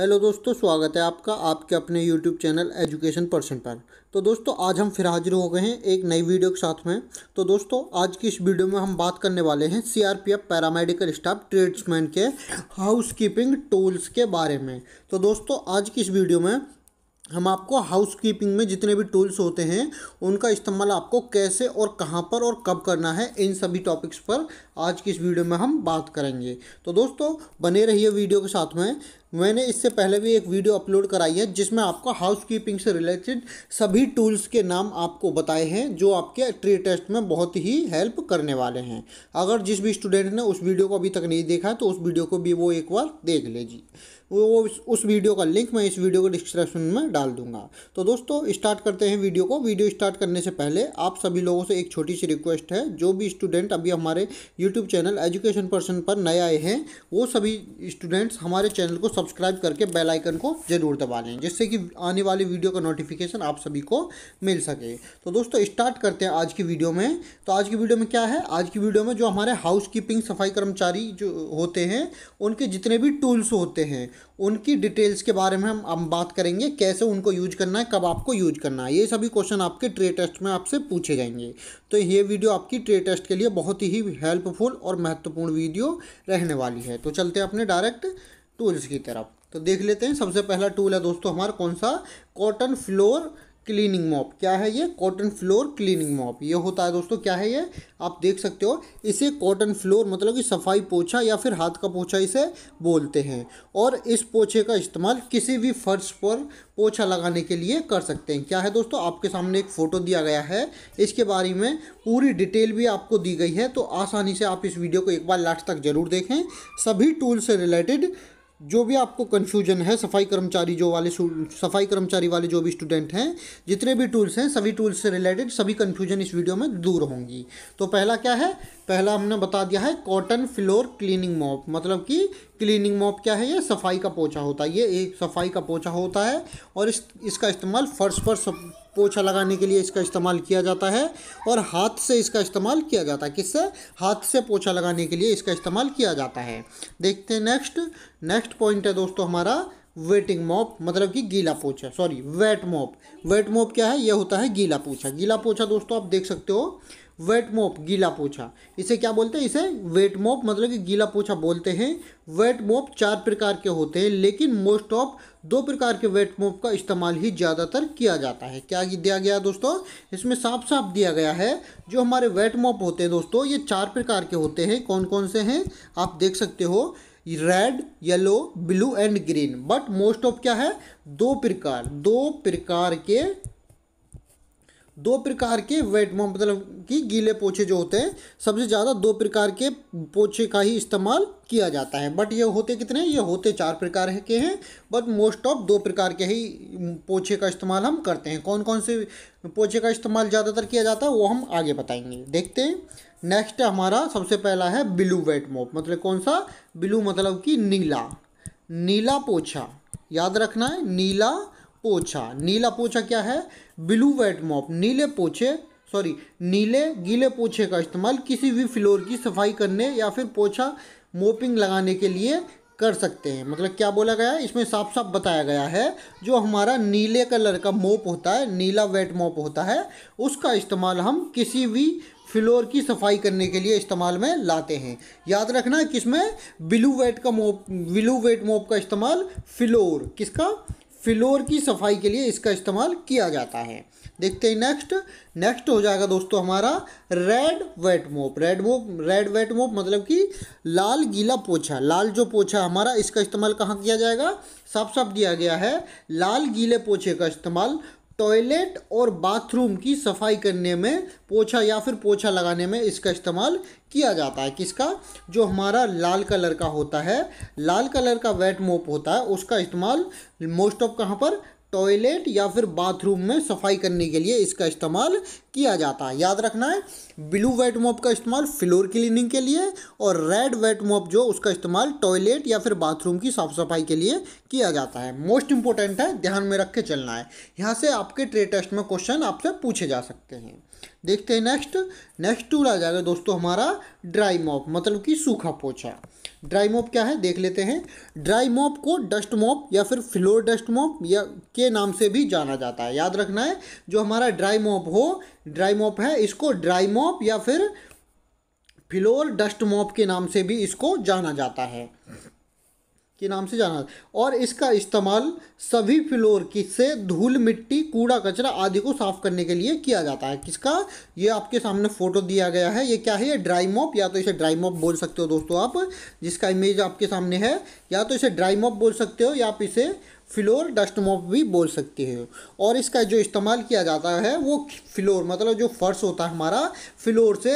hello दोस्तों स्वागत है आपका आपके अपने यूट्यूब चैनल एजुकेशन पर्सन पर तो दोस्तों आज हम फिर हाजिर हो गए हैं एक नई वीडियो के साथ में तो दोस्तों आज की इस वीडियो में हम बात करने वाले हैं सीआरपीएफ पैरामेडिकल स्टाफ ट्रेड्समैन के हाउसकीपिंग टूल्स के बारे में तो दोस्तों आज की इस वीडियो में हम आपको हाउस कीपिंग में जितने भी टूल्स होते हैं उनका इस्तेमाल आपको कैसे और कहाँ पर और कब करना है इन सभी टॉपिक्स पर आज की इस वीडियो में हम बात करेंगे तो दोस्तों बने रहिए वीडियो के साथ में मैंने इससे पहले भी एक वीडियो अपलोड कराई है जिसमें आपको हाउस कीपिंग से रिलेटेड सभी टूल्स के नाम आपको बताए हैं जो आपके ट्री टेस्ट में बहुत ही हेल्प करने वाले हैं अगर जिस भी स्टूडेंट ने उस वीडियो को अभी तक नहीं देखा तो उस वीडियो को भी वो एक बार देख लीजिए वो उस, वीडियो का लिंक मैं इस वीडियो को डिस्क्रिप्शन में डाल दूंगा तो दोस्तों स्टार्ट करते हैं वीडियो को वीडियो स्टार्ट करने से पहले आप सभी लोगों से एक छोटी सी रिक्वेस्ट है जो भी स्टूडेंट अभी हमारे यूट्यूब चैनल एजुकेशन पर्सन पर नए आए हैं वो सभी स्टूडेंट्स हमारे चैनल को सब्सक्राइब करके बेलाइकन को ज़रूर दबा लें जिससे कि आने वाली वीडियो का नोटिफिकेशन आप सभी को मिल सके तो दोस्तों स्टार्ट करते हैं आज की वीडियो में तो आज की वीडियो में क्या है आज की वीडियो में जो हमारे हाउस कीपिंग सफाई कर्मचारी जो होते हैं उनके जितने भी टूल्स होते हैं उनकी डिटेल्स के बारे में हम हम बात करेंगे कैसे उनको यूज करना है कब आपको यूज करना है ये सभी क्वेश्चन आपके ट्रे टेस्ट में आपसे पूछे जाएंगे तो ये वीडियो आपकी ट्रे टेस्ट के लिए बहुत ही हेल्पफुल और महत्वपूर्ण वीडियो रहने वाली है तो चलते हैं अपने डायरेक्ट टूल्स की तरफ तो देख लेते हैं सबसे पहला टूल है दोस्तों हमारा कौन सा कॉटन फ्लोर क्लीनिंग मॉप क्या है ये कॉटन फ्लोर क्लीनिंग मॉप ये होता है दोस्तों क्या है ये आप देख सकते हो इसे कॉटन फ्लोर मतलब कि सफाई पोछा या फिर हाथ का पोछा इसे बोलते हैं और इस पोछे का इस्तेमाल किसी भी फर्श पर पोछा लगाने के लिए कर सकते हैं क्या है दोस्तों आपके सामने एक फ़ोटो दिया गया है इसके बारे में पूरी डिटेल भी आपको दी गई है तो आसानी से आप इस वीडियो को एक बार लास्ट तक ज़रूर देखें सभी टूल से रिलेटेड जो भी आपको कन्फ्यूजन है सफाई कर्मचारी जो वाले सफाई कर्मचारी वाले जो भी स्टूडेंट हैं जितने भी टूल्स हैं सभी टूल्स से रिलेटेड सभी कन्फ्यूजन इस वीडियो में दूर होंगी तो पहला क्या है पहला हमने बता दिया है कॉटन फ्लोर क्लीनिंग मॉप मतलब कि क्लीनिंग मॉप क्या है ये सफाई का पोछा होता है ये एक सफाई का पोछा होता है और इस इसका इस्तेमाल फर्श पर पोछा लगाने के लिए इसका इस्तेमाल किया जाता है और हाथ से इसका इस्तेमाल किया जाता है किससे हाथ से पोछा लगाने के लिए इसका इस्तेमाल किया जाता है देखते हैं नेक्स्ट नेक्स्ट पॉइंट है दोस्तों हमारा वेटिंग मॉप मतलब कि गीला पोछा sorry wet mop wet mop क्या है यह होता है गीला पोछा गीला पोछा दोस्तों आप देख सकते हो वेट मोप गीला पोछा इसे क्या बोलते हैं इसे वेट मोप मतलब कि गीला पोछा बोलते हैं वेट मोप चार प्रकार के होते हैं लेकिन मोस्ट ऑफ दो प्रकार के वेट मोप का इस्तेमाल ही ज़्यादातर किया जाता है क्या दिया गया दोस्तों इसमें साफ साफ दिया गया है जो हमारे वेट मोप होते हैं दोस्तों ये चार प्रकार के होते हैं कौन कौन से हैं आप देख सकते हो red yellow blue and green but most of क्या है दो प्रकार दो प्रकार के दो प्रकार के वेट मतलब कि गीले पोछे जो होते हैं सबसे ज़्यादा दो प्रकार के पोछे का ही इस्तेमाल किया जाता है बट ये होते कितने ये होते चार प्रकार के हैं बट मोस्ट ऑफ दो प्रकार के ही पोछे का इस्तेमाल हम करते हैं कौन कौन से पोछे का इस्तेमाल ज़्यादातर किया जाता है वो हम आगे बताएंगे देखते हैं नेक्स्ट हमारा सबसे पहला है ब्लू वेट मोप मतलब कौन सा ब्लू मतलब कि नीला नीला पोछा याद रखना है नीला पोछा नीला पोछा क्या है ब्लू वेट मॉप नीले पोछे सॉरी नीले गीले पोछे का इस्तेमाल किसी भी फ्लोर की सफाई करने या फिर पोछा मोपिंग लगाने के लिए कर सकते हैं मतलब क्या बोला गया है इसमें साफ साफ बताया गया है जो हमारा नीले कलर का मोप होता है नीला वेट मोप होता है उसका इस्तेमाल हम किसी भी फ्लोर की सफाई करने के लिए इस्तेमाल में लाते हैं याद रखना किसमें ब्लू वेट का मोप ब्लू वेट मोप का इस्तेमाल फ्लोर किसका फ्लोर की सफाई के लिए इसका इस्तेमाल किया जाता है देखते हैं नेक्स्ट नेक्स्ट हो जाएगा दोस्तों हमारा red wet mop red mop red wet mop मतलब कि लाल गीला पोछा लाल जो पोछा हमारा इसका इस्तेमाल कहाँ किया जाएगा साफ साफ दिया गया है लाल गीले पोछे का इस्तेमाल टॉयलेट और बाथरूम की सफाई करने में पोछा या फिर पोछा लगाने में इसका इस्तेमाल किया जाता है किसका जो हमारा लाल कलर का होता है लाल कलर का वेट मोप होता है उसका इस्तेमाल मोस्ट ऑफ कहाँ पर टॉयलेट या फिर बाथरूम में सफाई करने के लिए इसका इस्तेमाल किया जाता है याद रखना है ब्लू वेट मॉप का इस्तेमाल फ्लोर क्लीनिंग के लिए और रेड वेट मॉप जो उसका इस्तेमाल टॉयलेट या फिर बाथरूम की साफ सफाई के लिए किया जाता है मोस्ट इंपॉर्टेंट है ध्यान में रख के चलना है यहाँ से आपके ट्रे टेस्ट में क्वेश्चन आपसे पूछे जा सकते हैं देखते हैं नेक्स्ट नेक्स्ट टूल आ जाएगा दोस्तों हमारा ड्राई मॉप मतलब कि सूखा पोछा ड्राई मोप क्या है देख लेते हैं ड्राई मोप को डस्ट मोप या फिर फ्लोर डस्ट मोप या के नाम से भी जाना जाता है याद रखना है जो हमारा ड्राई मोप हो ड्राई मोप है इसको ड्राई मोप या फिर फ्लोर डस्ट मोप के नाम से भी इसको जाना जाता है के नाम से जाना और इसका इस्तेमाल सभी फ्लोर की से धूल मिट्टी कूड़ा कचरा आदि को साफ करने के लिए किया जाता है किसका ये आपके सामने फ़ोटो दिया गया है ये क्या है ये ड्राई मॉप या तो इसे ड्राई मॉप बोल सकते हो दोस्तों आप जिसका इमेज आपके सामने है या तो इसे ड्राई मॉप बोल सकते हो या आप इसे फ्लोर डस्ट मॉप भी बोल सकते हैं और इसका जो इस्तेमाल किया जाता है वो फ्लोर मतलब जो फर्श होता है हमारा फ्लोर से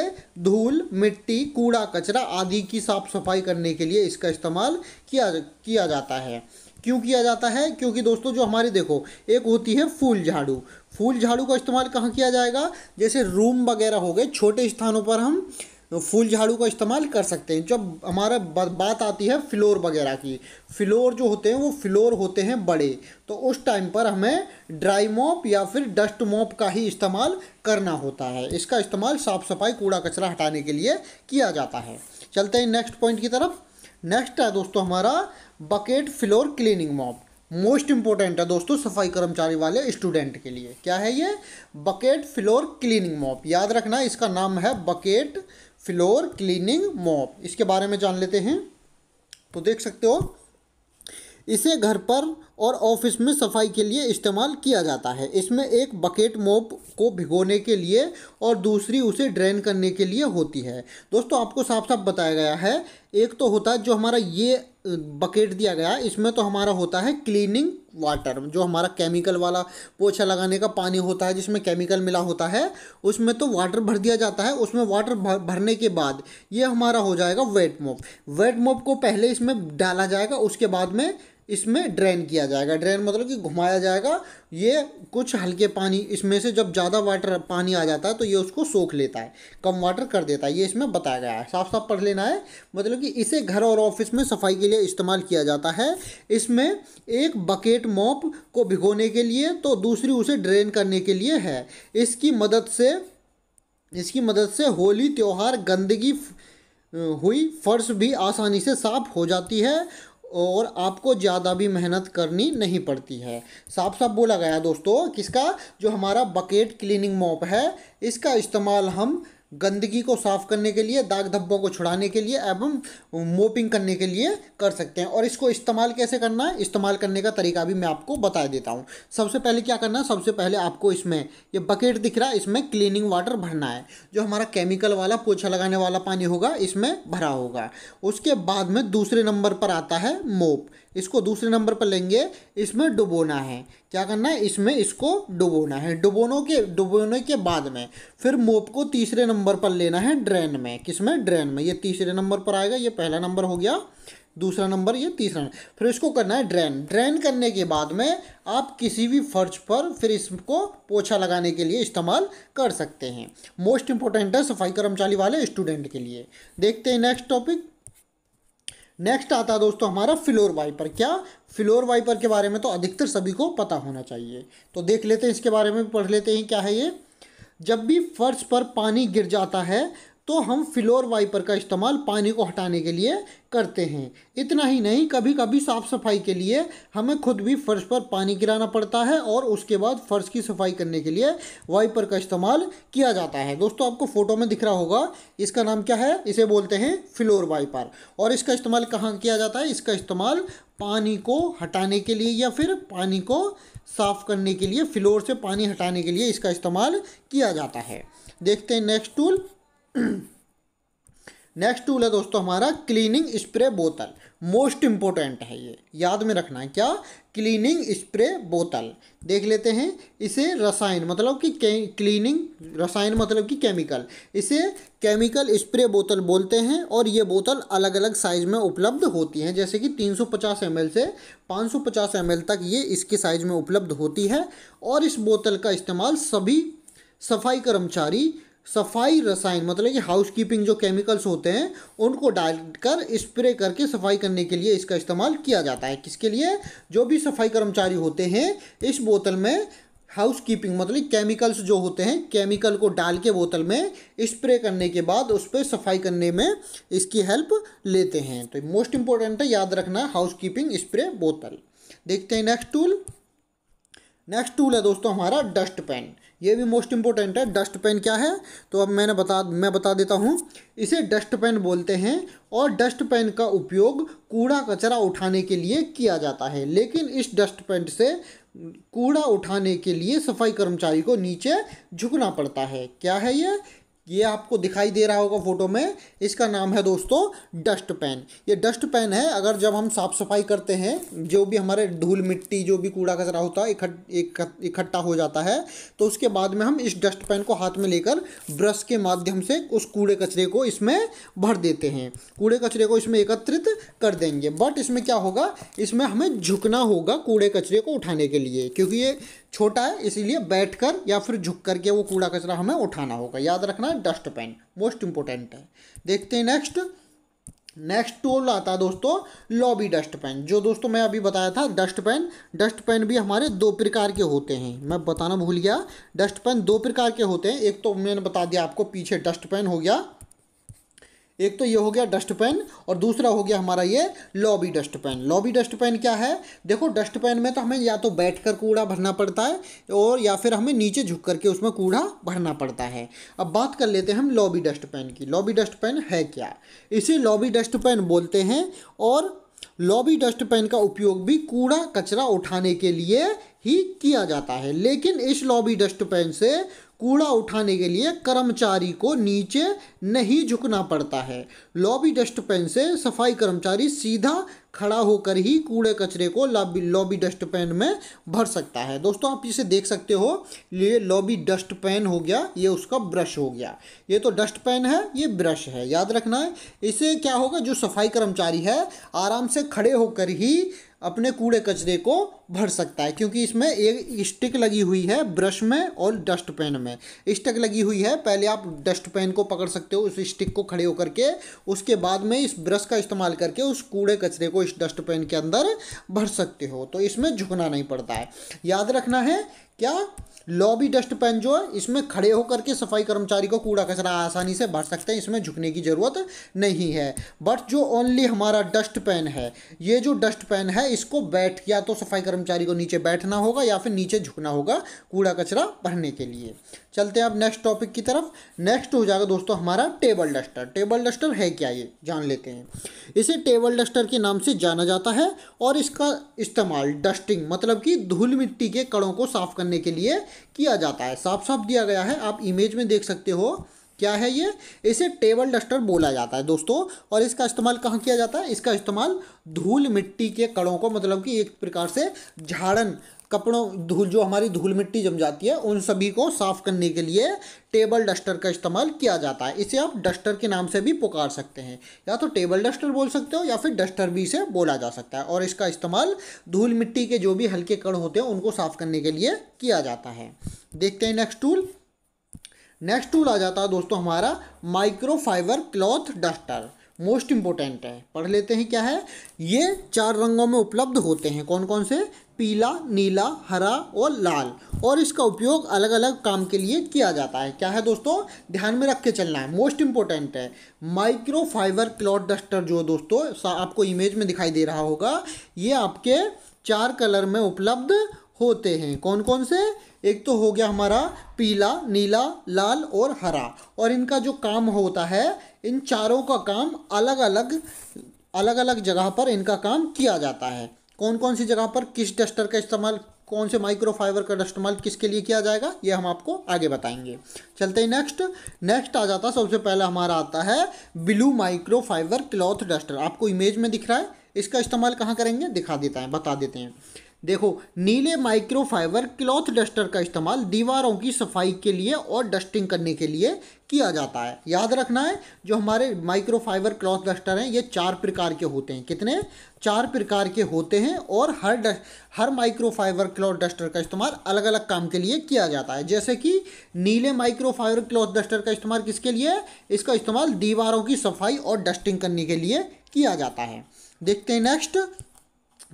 धूल मिट्टी कूड़ा कचरा आदि की साफ सफाई करने के लिए इसका इस्तेमाल किया किया जाता है क्यों किया जाता है क्योंकि दोस्तों जो हमारी देखो एक होती है फूल झाड़ू फूल झाड़ू का इस्तेमाल कहाँ किया जाएगा जैसे रूम वगैरह हो गए छोटे स्थानों पर हम तो फूल झाड़ू का इस्तेमाल कर सकते हैं जब हमारा बात आती है फ्लोर वगैरह की फ्लोर जो होते हैं वो फ्लोर होते हैं बड़े तो उस टाइम पर हमें ड्राई मॉप या फिर डस्ट मॉप का ही इस्तेमाल करना होता है इसका इस्तेमाल साफ़ सफाई कूड़ा कचरा हटाने के लिए किया जाता है चलते हैं नेक्स्ट पॉइंट की तरफ नेक्स्ट है दोस्तों हमारा bucket floor cleaning mop most important है दोस्तों सफाई कर्मचारी वाले स्टूडेंट के लिए क्या है ये बकेट फ्लोर क्लीनिंग मॉप याद रखना इसका नाम है बकेट फ्लोर क्लीनिंग मॉप इसके बारे में जान लेते हैं तो देख सकते हो इसे घर पर और ऑफिस में सफाई के लिए इस्तेमाल किया जाता है इसमें एक बकेट मोप को भिगोने के लिए और दूसरी उसे ड्रेन करने के लिए होती है दोस्तों आपको साफ साफ बताया गया है एक तो होता है जो हमारा ये बकेट दिया गया है इसमें तो हमारा होता है क्लीनिंग वाटर जो हमारा केमिकल वाला पोछा लगाने का पानी होता है जिसमें केमिकल मिला होता है उसमें तो वाटर भर दिया जाता है उसमें वाटर भरने के बाद ये हमारा हो जाएगा वेट मोप वेट मोप को पहले इसमें डाला जाएगा उसके बाद में इसमें ड्रेन किया जाएगा ड्रेन मतलब कि घुमाया जाएगा ये कुछ हल्के पानी इसमें से जब ज़्यादा वाटर पानी आ जाता है तो ये उसको सोख लेता है कम वाटर कर देता है ये इसमें बताया गया है साफ साफ पढ़ लेना है मतलब कि इसे घर और ऑफिस में सफाई के लिए इस्तेमाल किया जाता है इसमें एक बकेट मोप को भिगोने के लिए तो दूसरी उसे ड्रेन करने के लिए है इसकी मदद से इसकी मदद से होली त्यौहार गंदगी हुई फर्श भी आसानी से साफ हो जाती है और आपको ज़्यादा भी मेहनत करनी नहीं पड़ती है साफ साफ बोला गया दोस्तों किसका जो हमारा बकेट क्लीनिंग मॉप है इसका इस्तेमाल हम गंदगी को साफ करने के लिए दाग धब्बों को छुड़ाने के लिए एवं मोपिंग करने के लिए कर सकते हैं और इसको इस्तेमाल कैसे करना है इस्तेमाल करने का तरीका भी मैं आपको बता देता हूँ सबसे पहले क्या करना है सबसे पहले आपको इसमें ये बकेट दिख रहा है इसमें क्लीनिंग वाटर भरना है जो हमारा केमिकल वाला पोछा लगाने वाला पानी होगा इसमें भरा होगा उसके बाद में दूसरे नंबर पर आता है मोप इसको दूसरे नंबर पर लेंगे इसमें डुबोना है क्या करना है इसमें इसको डुबोना है डुबोनों के डुबोने के बाद में फिर मोप को तीसरे नंबर पर लेना है ड्रेन में किस में ड्रेन में ये तीसरे नंबर पर आएगा ये पहला नंबर हो गया दूसरा नंबर ये तीसरा नंबर फिर इसको करना है ड्रेन ड्रेन करने के बाद में आप किसी भी फर्ज पर फिर इसको पोछा लगाने के लिए इस्तेमाल कर सकते हैं मोस्ट इंपॉर्टेंट है सफाई कर्मचारी वाले स्टूडेंट के लिए देखते हैं नेक्स्ट टॉपिक नेक्स्ट आता है दोस्तों हमारा फ्लोर वाइपर क्या फ्लोर वाइपर के बारे में तो अधिकतर सभी को पता होना चाहिए तो देख लेते हैं इसके बारे में पढ़ लेते हैं क्या है ये जब भी फर्श पर पानी गिर जाता है तो हम फ्लोर वाइपर का इस्तेमाल पानी को हटाने के लिए करते हैं इतना ही नहीं कभी कभी साफ़ सफाई के लिए हमें खुद भी फ़र्श पर पानी गिराना पड़ता है और उसके बाद फ़र्श की सफाई करने के लिए वाइपर का इस्तेमाल किया जाता है दोस्तों आपको फ़ोटो में दिख रहा होगा इसका नाम क्या है इसे बोलते हैं फ्लोर वाइपर और इसका इस्तेमाल कहाँ किया जाता है इसका इस्तेमाल पानी को हटाने के लिए या फिर पानी को साफ़ करने के लिए फ्लोर से पानी हटाने के लिए इसका इस्तेमाल किया जाता है देखते हैं नेक्स्ट टूल नेक्स्ट टूल है दोस्तों हमारा क्लीनिंग स्प्रे बोतल मोस्ट इम्पोर्टेंट है ये याद में रखना है क्या क्लीनिंग स्प्रे बोतल देख लेते हैं इसे रसायन मतलब कि क्लीनिंग रसायन मतलब कि केमिकल इसे केमिकल स्प्रे बोतल बोलते हैं और ये बोतल अलग अलग साइज में उपलब्ध होती हैं जैसे कि 350 सौ से 550 सौ तक ये इसके साइज में उपलब्ध होती है और इस बोतल का इस्तेमाल सभी सफाई कर्मचारी सफाई रसायन मतलब कि हाउस कीपिंग जो केमिकल्स होते हैं उनको डालकर स्प्रे करके सफाई करने के लिए इसका इस्तेमाल किया जाता है किसके लिए जो भी सफाई कर्मचारी होते हैं इस बोतल में हाउस कीपिंग मतलब केमिकल्स जो होते हैं केमिकल को डाल के बोतल में स्प्रे करने के बाद उस पर सफाई करने में इसकी हेल्प लेते हैं तो मोस्ट इंपॉर्टेंट है याद रखना हाउस कीपिंग स्प्रे बोतल देखते हैं नेक्स्ट टूल नेक्स्ट टूल है दोस्तों हमारा डस्ट पैन ये भी मोस्ट इम्पोर्टेंट है डस्ट पेन क्या है तो अब मैंने बता मैं बता देता हूँ इसे डस्ट पेन बोलते हैं और डस्ट पेन का उपयोग कूड़ा कचरा उठाने के लिए किया जाता है लेकिन इस डस्ट पेन से कूड़ा उठाने के लिए सफाई कर्मचारी को नीचे झुकना पड़ता है क्या है ये ये आपको दिखाई दे रहा होगा फोटो में इसका नाम है दोस्तों डस्ट पैन ये डस्ट पैन है अगर जब हम साफ़ सफाई करते हैं जो भी हमारे धूल मिट्टी जो भी कूड़ा कचरा होता है इकट्ठा हो जाता है तो उसके बाद में हम इस डस्ट पैन को हाथ में लेकर ब्रश के माध्यम से उस कूड़े कचरे को इसमें भर देते हैं कूड़े कचरे को इसमें एकत्रित कर देंगे बट इसमें क्या होगा इसमें हमें झुकना होगा कूड़े कचरे को उठाने के लिए क्योंकि ये छोटा है इसीलिए बैठ कर या फिर झुक करके वो कूड़ा कचरा हमें उठाना होगा याद रखना है पैन मोस्ट इम्पोर्टेंट है देखते हैं नेक्स्ट नेक्स्ट टूल आता है दोस्तों लॉबी पैन जो दोस्तों मैं अभी बताया था डस्ट पैन भी हमारे दो प्रकार के होते हैं मैं बताना भूल गया पैन दो प्रकार के होते हैं एक तो मैंने बता दिया आपको पीछे पैन हो गया एक तो ये हो गया डस्टपैन और दूसरा हो गया हमारा ये लॉबी डस्टपैन लॉबी डस्टपैन क्या है देखो डस्टपैन में तो हमें या तो बैठकर कूड़ा भरना पड़ता है और या फिर हमें नीचे झुक करके उसमें कूड़ा भरना पड़ता है अब बात कर लेते हैं हम लॉबी डस्टपैन की लॉबी डस्टपैन है क्या इसे लॉबी डस्टपैन बोलते हैं और लॉबी डस्टपैन का उपयोग भी कूड़ा कचरा उठाने के लिए ही किया जाता है लेकिन इस लॉबी डस्टपैन से कूड़ा उठाने के लिए कर्मचारी को नीचे नहीं झुकना पड़ता है लॉबी डस्टपैन से सफाई कर्मचारी सीधा खड़ा होकर ही कूड़े कचरे को लॉबी लॉबी डस्टपैन में भर सकता है दोस्तों आप इसे देख सकते हो ये लॉबी डस्टपैन हो गया ये उसका ब्रश हो गया ये तो डस्टपैन है ये ब्रश है याद रखना है इसे क्या होगा जो सफाई कर्मचारी है आराम से खड़े होकर ही अपने कूड़े कचरे को भर सकता है क्योंकि इसमें एक स्टिक लगी हुई है ब्रश में और डस्ट पेन में स्टिक लगी हुई है पहले आप डस्ट पेन को पकड़ सकते हो उस स्टिक को खड़े होकर के उसके बाद में इस ब्रश का इस्तेमाल करके उस कूड़े कचरे को इस डस्ट पेन के अंदर भर सकते हो तो इसमें झुकना नहीं पड़ता है याद रखना है क्या लॉबी डस्टपैन जो है इसमें खड़े होकर के सफाई कर्मचारी को कूड़ा कचरा आसानी से भर सकते हैं इसमें झुकने की ज़रूरत नहीं है बट जो ओनली हमारा डस्टपैन है ये जो डस्टपैन है इसको बैठ या तो सफाई कर्म कर्मचारी को नीचे बैठना होगा या फिर नीचे झुकना होगा कूड़ा कचरा भरने के लिए चलते हैं अब नेक्स्ट टॉपिक की तरफ नेक्स्ट हो जाएगा दोस्तों हमारा टेबल डस्टर टेबल डस्टर है क्या ये जान लेते हैं इसे टेबल डस्टर के नाम से जाना जाता है और इसका इस्तेमाल डस्टिंग मतलब कि धूल मिट्टी के कड़ों को साफ करने के लिए किया जाता है साफ साफ दिया गया है आप इमेज में देख सकते हो क्या है ये इसे टेबल डस्टर बोला जाता है दोस्तों और इसका इस्तेमाल कहाँ किया जाता है इसका इस्तेमाल धूल मिट्टी के कड़ों को मतलब कि एक प्रकार से झाड़न कपड़ों धूल जो हमारी धूल मिट्टी जम जाती है उन सभी को साफ़ करने के लिए टेबल डस्टर का इस्तेमाल किया जाता है इसे आप डस्टर के नाम से भी पुकार सकते हैं या तो टेबल डस्टर बोल सकते हो या फिर डस्टर भी इसे बोला जा सकता है और इसका इस्तेमाल धूल मिट्टी के जो भी हल्के कण होते हैं उनको साफ़ करने के लिए किया जाता है देखते हैं नेक्स्ट टूल नेक्स्ट टूल आ जाता है दोस्तों हमारा microfibre cloth duster most important है पढ़ लेते हैं क्या है ये चार रंगों में उपलब्ध होते हैं कौन कौन से पीला नीला हरा और लाल और इसका उपयोग अलग अलग काम के लिए किया जाता है क्या है दोस्तों ध्यान में रख के चलना है मोस्ट इम्पोर्टेंट है माइक्रोफाइबर क्लॉथ डस्टर जो दोस्तों आपको इमेज में दिखाई दे रहा होगा ये आपके चार कलर में उपलब्ध होते हैं कौन कौन से एक तो हो गया हमारा पीला नीला लाल और हरा और इनका जो काम होता है इन चारों का काम अलग अलग अलग अलग जगह पर इनका काम किया जाता है कौन कौन सी जगह पर किस डस्टर का इस्तेमाल कौन से माइक्रोफाइबर का इस्तेमाल किसके लिए किया जाएगा ये हम आपको आगे बताएंगे चलते हैं नेक्स्ट नेक्स्ट आ जाता है सबसे पहले हमारा आता है ब्लू माइक्रोफाइबर क्लॉथ डस्टर आपको इमेज में दिख रहा है इसका इस्तेमाल कहाँ करेंगे दिखा देता है बता देते हैं देखो नीले माइक्रोफाइबर क्लॉथ डस्टर का इस्तेमाल दीवारों की सफाई के लिए और डस्टिंग करने के लिए किया जाता है याद रखना है जो हमारे माइक्रोफाइबर क्लॉथ डस्टर हैं ये चार प्रकार के होते हैं कितने चार प्रकार के होते हैं और हर डस्ट, हर माइक्रोफाइबर क्लॉथ डस्टर का इस्तेमाल अलग अलग काम के लिए किया जाता है जैसे कि नीले माइक्रोफाइबर क्लॉथ डस्टर का इस्तेमाल किसके लिए इसका इस्तेमाल दीवारों की सफाई और डस्टिंग करने के लिए किया जाता है देखते हैं नेक्स्ट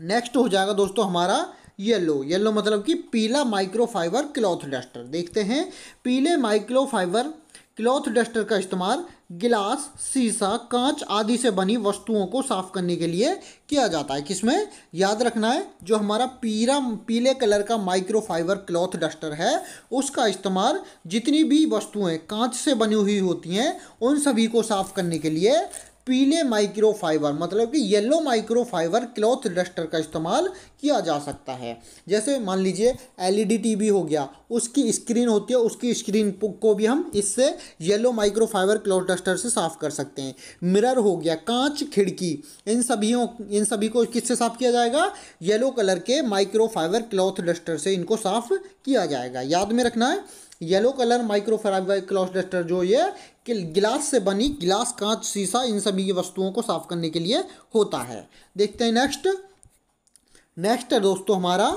नेक्स्ट हो जाएगा दोस्तों हमारा येलो येलो मतलब कि पीला माइक्रोफाइबर क्लॉथ डस्टर देखते हैं पीले माइक्रोफाइबर क्लॉथ डस्टर का इस्तेमाल गिलास सीसा कांच आदि से बनी वस्तुओं को साफ करने के लिए किया जाता है किसमें याद रखना है जो हमारा पीला पीले कलर का माइक्रोफाइबर क्लॉथ डस्टर है उसका इस्तेमाल जितनी भी वस्तुएं कांच से बनी हुई होती हैं उन सभी को साफ करने के लिए पीले माइक्रोफाइबर मतलब कि येलो माइक्रोफाइबर क्लॉथ डस्टर का इस्तेमाल किया जा सकता है जैसे मान लीजिए एलईडी टीवी हो गया उसकी स्क्रीन होती है उसकी स्क्रीन को भी हम इससे येलो माइक्रोफाइबर क्लॉथ डस्टर से साफ़ कर सकते हैं मिरर हो गया कांच खिड़की इन सभी इन सभी को किससे साफ़ किया जाएगा येलो कलर के माइक्रोफाइबर क्लॉथ डस्टर से इनको साफ़ किया जाएगा याद में रखना है yellow colour micro cloth duster जो ये गिलास से बनी गिलास कांच शीशा इन सभी वस्तुओं को साफ करने के लिए होता है देखते हैं नेक्स्ट नेक्स्ट है दोस्तों हमारा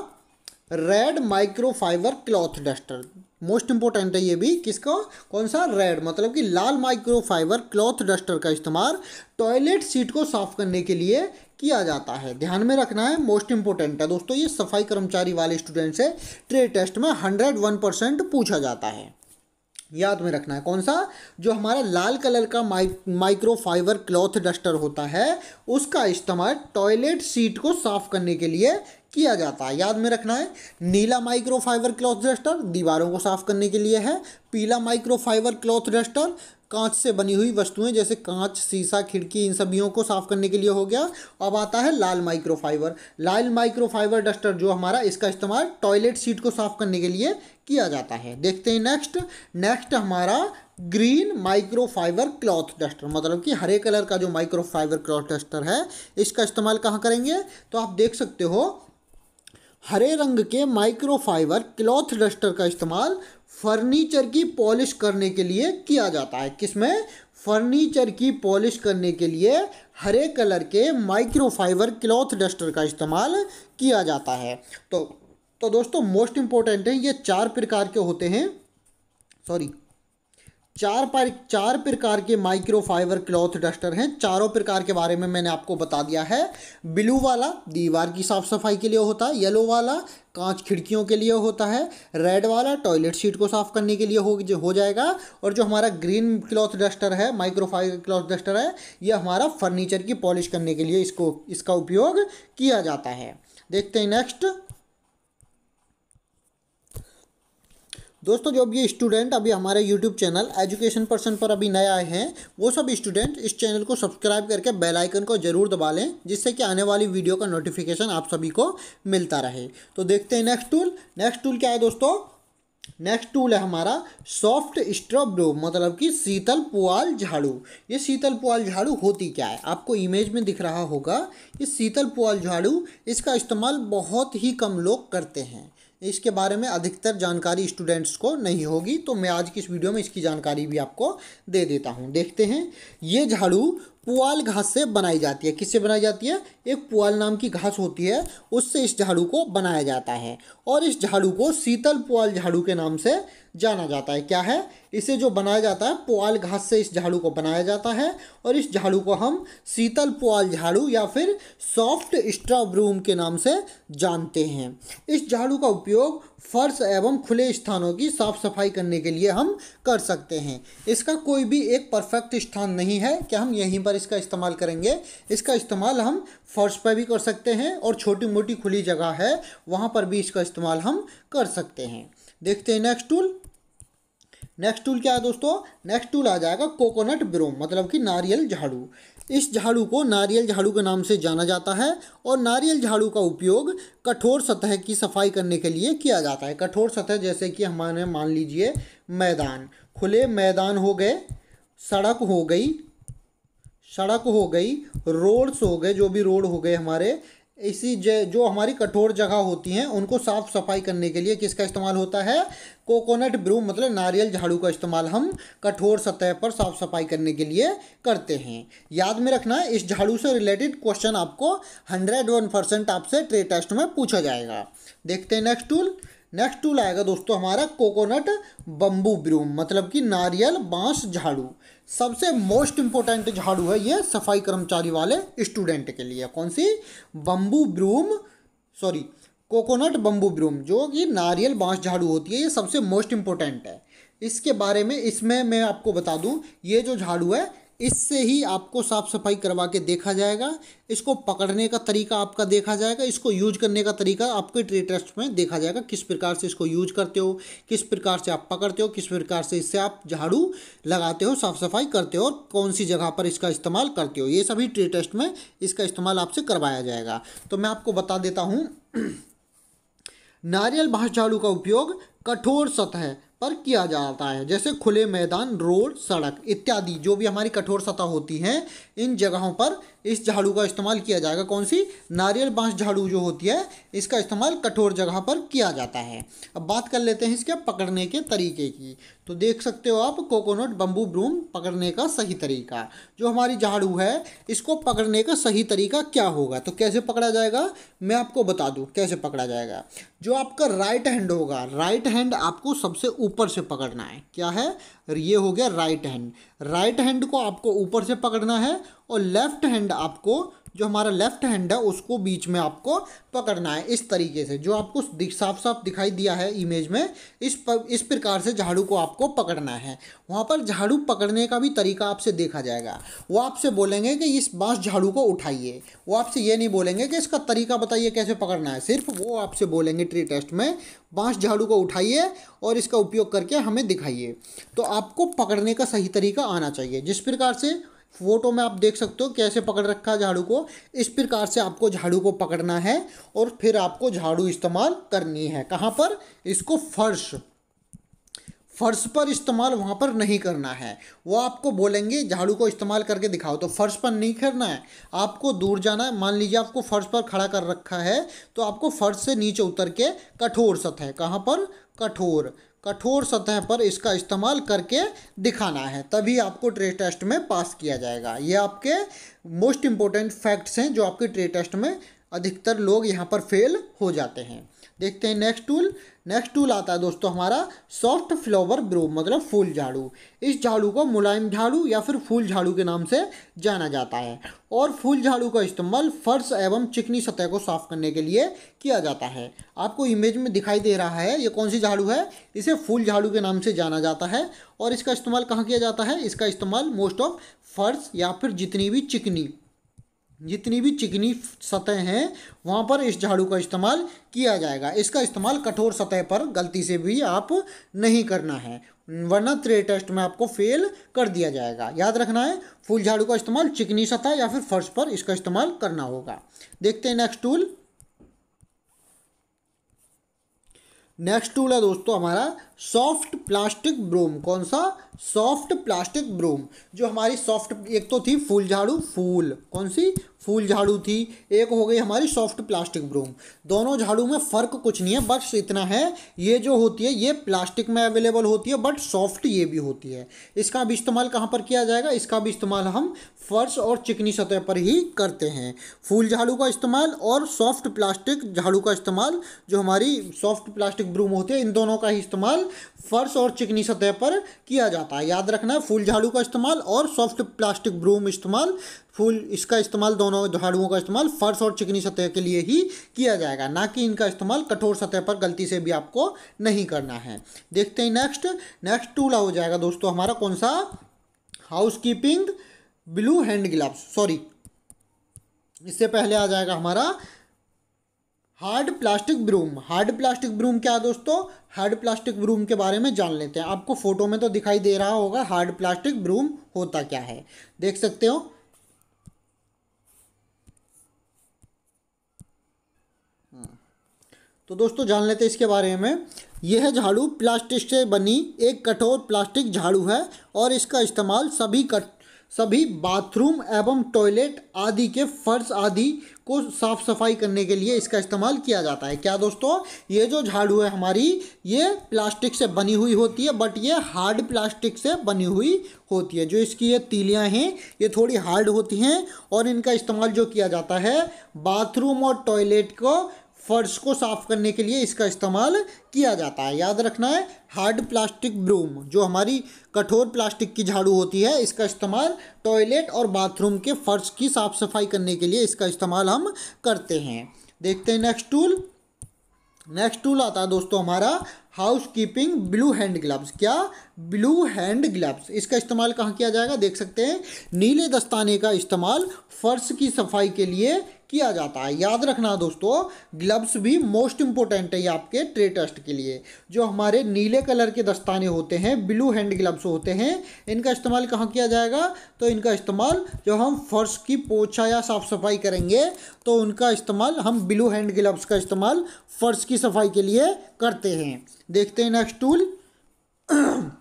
red microfibre cloth duster most important है ये भी किसका कौन सा रेड मतलब कि लाल माइक्रोफाइबर क्लॉथ डस्टर का इस्तेमाल टॉयलेट सीट को साफ करने के लिए किया जाता है ध्यान में रखना है मोस्ट इंपोर्टेंट है दोस्तों ये सफाई कर्मचारी वाले स्टूडेंट से ट्रेड टेस्ट में हंड्रेड वन परसेंट पूछा जाता है याद में रखना है कौन सा जो हमारा लाल कलर का माइ माइक्रो फाइबर क्लॉथ डस्टर होता है उसका इस्तेमाल टॉयलेट सीट को साफ करने के लिए किया जाता है याद में रखना है नीला माइक्रो फाइबर क्लॉथ डस्टर दीवारों को साफ करने के लिए है पीला माइक्रो फाइबर क्लॉथ डस्टर कांच से बनी हुई वस्तुएं जैसे कांच शीशा खिड़की इन सभी को साफ करने के लिए हो गया अब आता है लाल माइक्रोफाइबर लाल माइक्रोफाइबर डस्टर जो हमारा इसका इस्तेमाल टॉयलेट सीट को साफ करने के लिए किया जाता है देखते हैं नेक्स्ट नेक्स्ट हमारा ग्रीन माइक्रोफाइबर क्लॉथ डस्टर मतलब कि हरे कलर का जो माइक्रोफाइबर क्लॉथ डस्टर है इसका इस्तेमाल कहाँ करेंगे तो आप देख सकते हो हरे रंग के माइक्रोफाइबर क्लॉथ डस्टर का इस्तेमाल फर्नीचर की पॉलिश करने के लिए किया जाता है किसमें फर्नीचर की पॉलिश करने के लिए हरे कलर के माइक्रोफाइबर क्लॉथ डस्टर का इस्तेमाल किया जाता है तो तो दोस्तों मोस्ट इम्पोर्टेंट है ये चार प्रकार के होते हैं सॉरी चार पार चार प्रकार के माइक्रो फाइबर क्लॉथ डस्टर हैं चारों प्रकार के बारे में मैंने आपको बता दिया है ब्लू वाला दीवार की साफ सफाई के लिए होता है येलो वाला कांच खिड़कियों के लिए होता है रेड वाला टॉयलेट सीट को साफ करने के लिए हो जो हो जाएगा और जो हमारा ग्रीन क्लॉथ डस्टर है माइक्रोफाइबर क्लॉथ डस्टर है यह हमारा फर्नीचर की पॉलिश करने के लिए इसको इसका उपयोग किया जाता है देखते हैं नेक्स्ट दोस्तों जो भी स्टूडेंट अभी हमारे यूट्यूब चैनल एजुकेशन पर्सन पर अभी नए आए हैं वो सब स्टूडेंट इस चैनल को सब्सक्राइब करके बेल आइकन को जरूर दबा लें जिससे कि आने वाली वीडियो का नोटिफिकेशन आप सभी को मिलता रहे तो देखते हैं नेक्स्ट टूल नेक्स्ट टूल क्या है दोस्तों नेक्स्ट टूल है हमारा सॉफ्ट स्ट्रॉब्रो मतलब कि शीतल पुआल झाड़ू ये शीतल पुआल झाड़ू होती क्या है आपको इमेज में दिख रहा होगा ये शीतल पुआल झाड़ू इसका इस्तेमाल बहुत ही कम लोग करते हैं इसके बारे में अधिकतर जानकारी स्टूडेंट्स को नहीं होगी तो मैं आज की इस वीडियो में इसकी जानकारी भी आपको दे देता हूँ देखते हैं ये झाड़ू पुआल घास से बनाई जाती है किससे बनाई जाती है एक पुआल नाम की घास होती है उससे इस झाड़ू को बनाया जाता है और इस झाड़ू को शीतल पुआल झाड़ू के नाम से जाना जाता है क्या है इसे जो बनाया जाता है पुआल घास से इस झाड़ू को बनाया जाता है और इस झाड़ू को हम शीतल पुआल झाड़ू या फिर सॉफ्ट स्ट्रा ब्रूम के नाम से जानते हैं इस झाड़ू का उपयोग फर्श एवं खुले स्थानों की साफ सफाई करने के लिए हम कर सकते हैं इसका कोई भी एक परफेक्ट स्थान नहीं है कि हम यहीं पर इसका इस्तेमाल करेंगे इसका इस्तेमाल हम फर्श पर भी कर सकते हैं और छोटी मोटी खुली जगह है वहाँ पर भी इसका इस्तेमाल हम कर सकते हैं देखते हैं नेक्स्ट टूल नेक्स्ट टूल क्या है दोस्तों नेक्स्ट टूल आ जाएगा कोकोनट ब्रोम मतलब कि नारियल झाड़ू इस झाड़ू को नारियल झाड़ू के नाम से जाना जाता है और नारियल झाड़ू का उपयोग कठोर सतह की सफाई करने के लिए किया जाता है कठोर सतह जैसे कि हमारे मान लीजिए मैदान खुले मैदान हो गए सड़क हो गई सड़क हो गई रोड्स हो गए जो भी रोड हो गए हमारे इसी जो हमारी कठोर जगह होती हैं उनको साफ़ सफाई करने के लिए किसका इस्तेमाल होता है कोकोनट ब्रूम मतलब नारियल झाड़ू का इस्तेमाल हम कठोर सतह पर साफ़ सफाई करने के लिए करते हैं याद में रखना इस झाड़ू से रिलेटेड क्वेश्चन आपको हंड्रेड वन परसेंट आपसे ट्रे टेस्ट में पूछा जाएगा देखते हैं नेक्स्ट टूल नेक्स्ट टूल आएगा दोस्तों हमारा कोकोनट बम्बू ब्रूम मतलब कि नारियल बांस झाड़ू सबसे मोस्ट इंपॉर्टेंट झाड़ू है ये सफाई कर्मचारी वाले स्टूडेंट के लिए कौन सी bamboo broom sorry coconut bamboo broom जो कि नारियल बांस झाड़ू होती है ये सबसे मोस्ट इम्पोर्टेंट है इसके बारे में इसमें मैं आपको बता दूं ये जो झाड़ू है इससे ही आपको साफ़ सफाई करवा के देखा जाएगा इसको पकड़ने का तरीका आपका देखा जाएगा इसको यूज करने का तरीका आपके ट्री ट्रस्ट में देखा जाएगा किस प्रकार से इसको यूज करते हो किस प्रकार से आप पकड़ते हो किस प्रकार से इससे आप झाड़ू लगाते हो साफ़ सफाई करते हो और कौन सी जगह पर इसका इस्तेमाल करते हो ये सभी ट्री ट्रस्ट में इसका इस्तेमाल आपसे करवाया जाएगा तो मैं आपको बता देता हूँ नारियल बाँस झाड़ू का उपयोग कठोर सतह पर किया जाता है जैसे खुले मैदान रोड सड़क इत्यादि जो भी हमारी कठोर सतह होती है इन जगहों पर इस झाड़ू का इस्तेमाल किया जाएगा कौन सी नारियल बांस झाड़ू जो होती है इसका इस्तेमाल कठोर जगह पर किया जाता है अब बात कर लेते हैं इसके पकड़ने के तरीके की तो देख सकते हो आप कोकोनट बम्बू ब्रूम पकड़ने का सही तरीका जो हमारी झाड़ू है इसको पकड़ने का सही तरीका क्या होगा तो कैसे पकड़ा जाएगा मैं आपको बता दूँ कैसे पकड़ा जाएगा जो आपका राइट हैंड होगा राइट हैंड आपको सबसे ऊपर से पकड़ना है क्या है ये हो गया राइट हैंड राइट हैंड को आपको ऊपर से पकड़ना है और लेफ्ट हैंड आपको जो हमारा लेफ्ट हैंड है उसको बीच में आपको पकड़ना है इस तरीके से जो आपको साफ साफ दिखाई दिया है इमेज में इस पर इस प्रकार से झाड़ू को आपको पकड़ना है वहाँ पर झाड़ू पकड़ने का भी तरीका आपसे देखा जाएगा वो आपसे बोलेंगे कि इस बाँस झाड़ू को उठाइए वो आपसे ये नहीं बोलेंगे कि इसका तरीका बताइए कैसे पकड़ना है सिर्फ वो आपसे बोलेंगे ट्री टेस्ट में बाँस झाड़ू को उठाइए और इसका उपयोग करके हमें दिखाइए तो आपको पकड़ने का सही तरीका आना चाहिए जिस प्रकार से फोटो में आप देख सकते हो कैसे पकड़ रखा है झाड़ू को इस प्रकार से आपको झाड़ू को पकड़ना है और फिर आपको झाड़ू इस्तेमाल करनी है कहाँ पर इसको फर्श फर्श पर इस्तेमाल वहाँ पर नहीं करना है वो आपको बोलेंगे झाड़ू को इस्तेमाल करके दिखाओ तो फर्श पर नहीं करना है आपको दूर जाना है मान लीजिए आपको फर्श पर खड़ा कर रखा है तो आपको फर्श से नीचे उतर के कठोर सतह कहाँ पर कठोर कठोर सतह पर इसका इस्तेमाल करके दिखाना है तभी आपको ट्रे टेस्ट में पास किया जाएगा ये आपके मोस्ट इंपॉर्टेंट फैक्ट्स हैं जो आपके ट्रे टेस्ट में अधिकतर लोग यहाँ पर फेल हो जाते हैं देखते हैं नेक्स्ट टूल नेक्स्ट टूल आता है दोस्तों हमारा सॉफ्ट फ्लावर ब्रो मतलब फूल झाड़ू इस झाड़ू को मुलायम झाड़ू या फिर फूल झाड़ू के नाम से जाना जाता है और फूल झाड़ू का इस्तेमाल फर्श एवं चिकनी सतह को साफ करने के लिए किया जाता है आपको इमेज में दिखाई दे रहा है ये कौन सी झाड़ू है इसे फूल झाड़ू के नाम से जाना जाता है और इसका इस्तेमाल कहाँ किया जाता है इसका इस्तेमाल मोस्ट ऑफ फर्श या फिर जितनी भी चिकनी जितनी भी चिकनी सतह हैं वहाँ पर इस झाड़ू का इस्तेमाल किया जाएगा इसका इस्तेमाल कठोर सतह पर गलती से भी आप नहीं करना है वरना त्रे टेस्ट में आपको फेल कर दिया जाएगा याद रखना है फूल झाड़ू का इस्तेमाल चिकनी सतह या फिर फर्श पर इसका इस्तेमाल करना होगा देखते हैं नेक्स्ट टूल नेक्स्ट टूल है दोस्तों हमारा सॉफ्ट प्लास्टिक ब्रोम कौन सा सॉफ्ट प्लास्टिक ब्रोम जो हमारी सॉफ्ट एक तो थी फूल झाड़ू फूल कौन सी फूल झाड़ू थी एक हो गई हमारी सॉफ्ट प्लास्टिक ब्रोम दोनों झाड़ू में फ़र्क कुछ नहीं है बस इतना है ये जो होती है ये प्लास्टिक में अवेलेबल होती है बट सॉफ्ट ये भी होती है इसका भी इस्तेमाल कहाँ पर किया जाएगा इसका भी इस्तेमाल हम फर्श और चिकनी सतह पर ही करते हैं फूल झाड़ू का इस्तेमाल और सॉफ्ट प्लास्टिक झाड़ू का इस्तेमाल जो हमारी सॉफ्ट प्लास्टिक ब्रूम होती है इन दोनों का ही इस्तेमाल फर्श और चिकनी सतह पर किया जाता है याद रखना है फूल झाड़ू का इस्तेमाल और सॉफ्ट प्लास्टिक ब्रूम इस्तेमाल फूल इसका इस्तेमाल दोनों झाड़ुओं का इस्तेमाल फर्श और चिकनी सतह के लिए ही किया जाएगा ना कि इनका इस्तेमाल कठोर सतह पर गलती से भी आपको नहीं करना है देखते हैं नेक्स्ट नेक्स्ट टूला हो जाएगा दोस्तों हमारा कौन सा house blue hand gloves sorry इससे पहले आ जाएगा हमारा hard plastic broom hard plastic broom क्या है दोस्तों हार्ड प्लास्टिक ब्रूम के बारे में जान लेते हैं आपको फोटो में तो दिखाई दे रहा होगा हार्ड प्लास्टिक ब्रूम होता क्या है देख सकते हो तो दोस्तों जान लेते हैं इसके बारे में यह झाड़ू प्लास्टिक से बनी एक कठोर प्लास्टिक झाड़ू है और इसका इस्तेमाल सभी कट सभी बाथरूम एवं टॉयलेट आदि के फर्श आदि को साफ़ सफाई करने के लिए इसका इस्तेमाल किया जाता है क्या दोस्तों ये जो झाड़ू है हमारी ये प्लास्टिक से बनी हुई होती है बट ये हार्ड प्लास्टिक से बनी हुई होती है जो इसकी ये तीलियाँ हैं ये थोड़ी हार्ड होती हैं और इनका इस्तेमाल जो किया जाता है बाथरूम और टॉयलेट को फर्श को साफ करने के लिए इसका इस्तेमाल किया जाता है याद रखना है हार्ड प्लास्टिक ब्रूम जो हमारी कठोर प्लास्टिक की झाड़ू होती है इसका इस्तेमाल टॉयलेट और बाथरूम के फर्श की साफ सफाई करने के लिए इसका इस्तेमाल हम करते हैं देखते हैं नेक्स्ट टूल नेक्स्ट टूल आता है दोस्तों हमारा housekeeping blue hand gloves क्या ब्लू हैंड ग्लव्स इसका इस्तेमाल कहाँ किया जाएगा देख सकते हैं नीले दस्ताने का इस्तेमाल फर्श की सफाई के लिए किया जाता है याद रखना दोस्तों ग्लव्स भी मोस्ट इंपॉर्टेंट है ये आपके ट्रे टेस्ट के लिए जो हमारे नीले कलर के दस्ताने होते हैं ब्लू हैंड ग्लव्स होते हैं इनका इस्तेमाल कहाँ किया जाएगा तो इनका इस्तेमाल जब हम फर्श की पोछा या साफ़ सफाई करेंगे तो उनका इस्तेमाल हम ब्लू हैंड ग्लव्स का इस्तेमाल फर्श की सफाई के लिए करते हैं देखते हैं नेक्स्ट टूल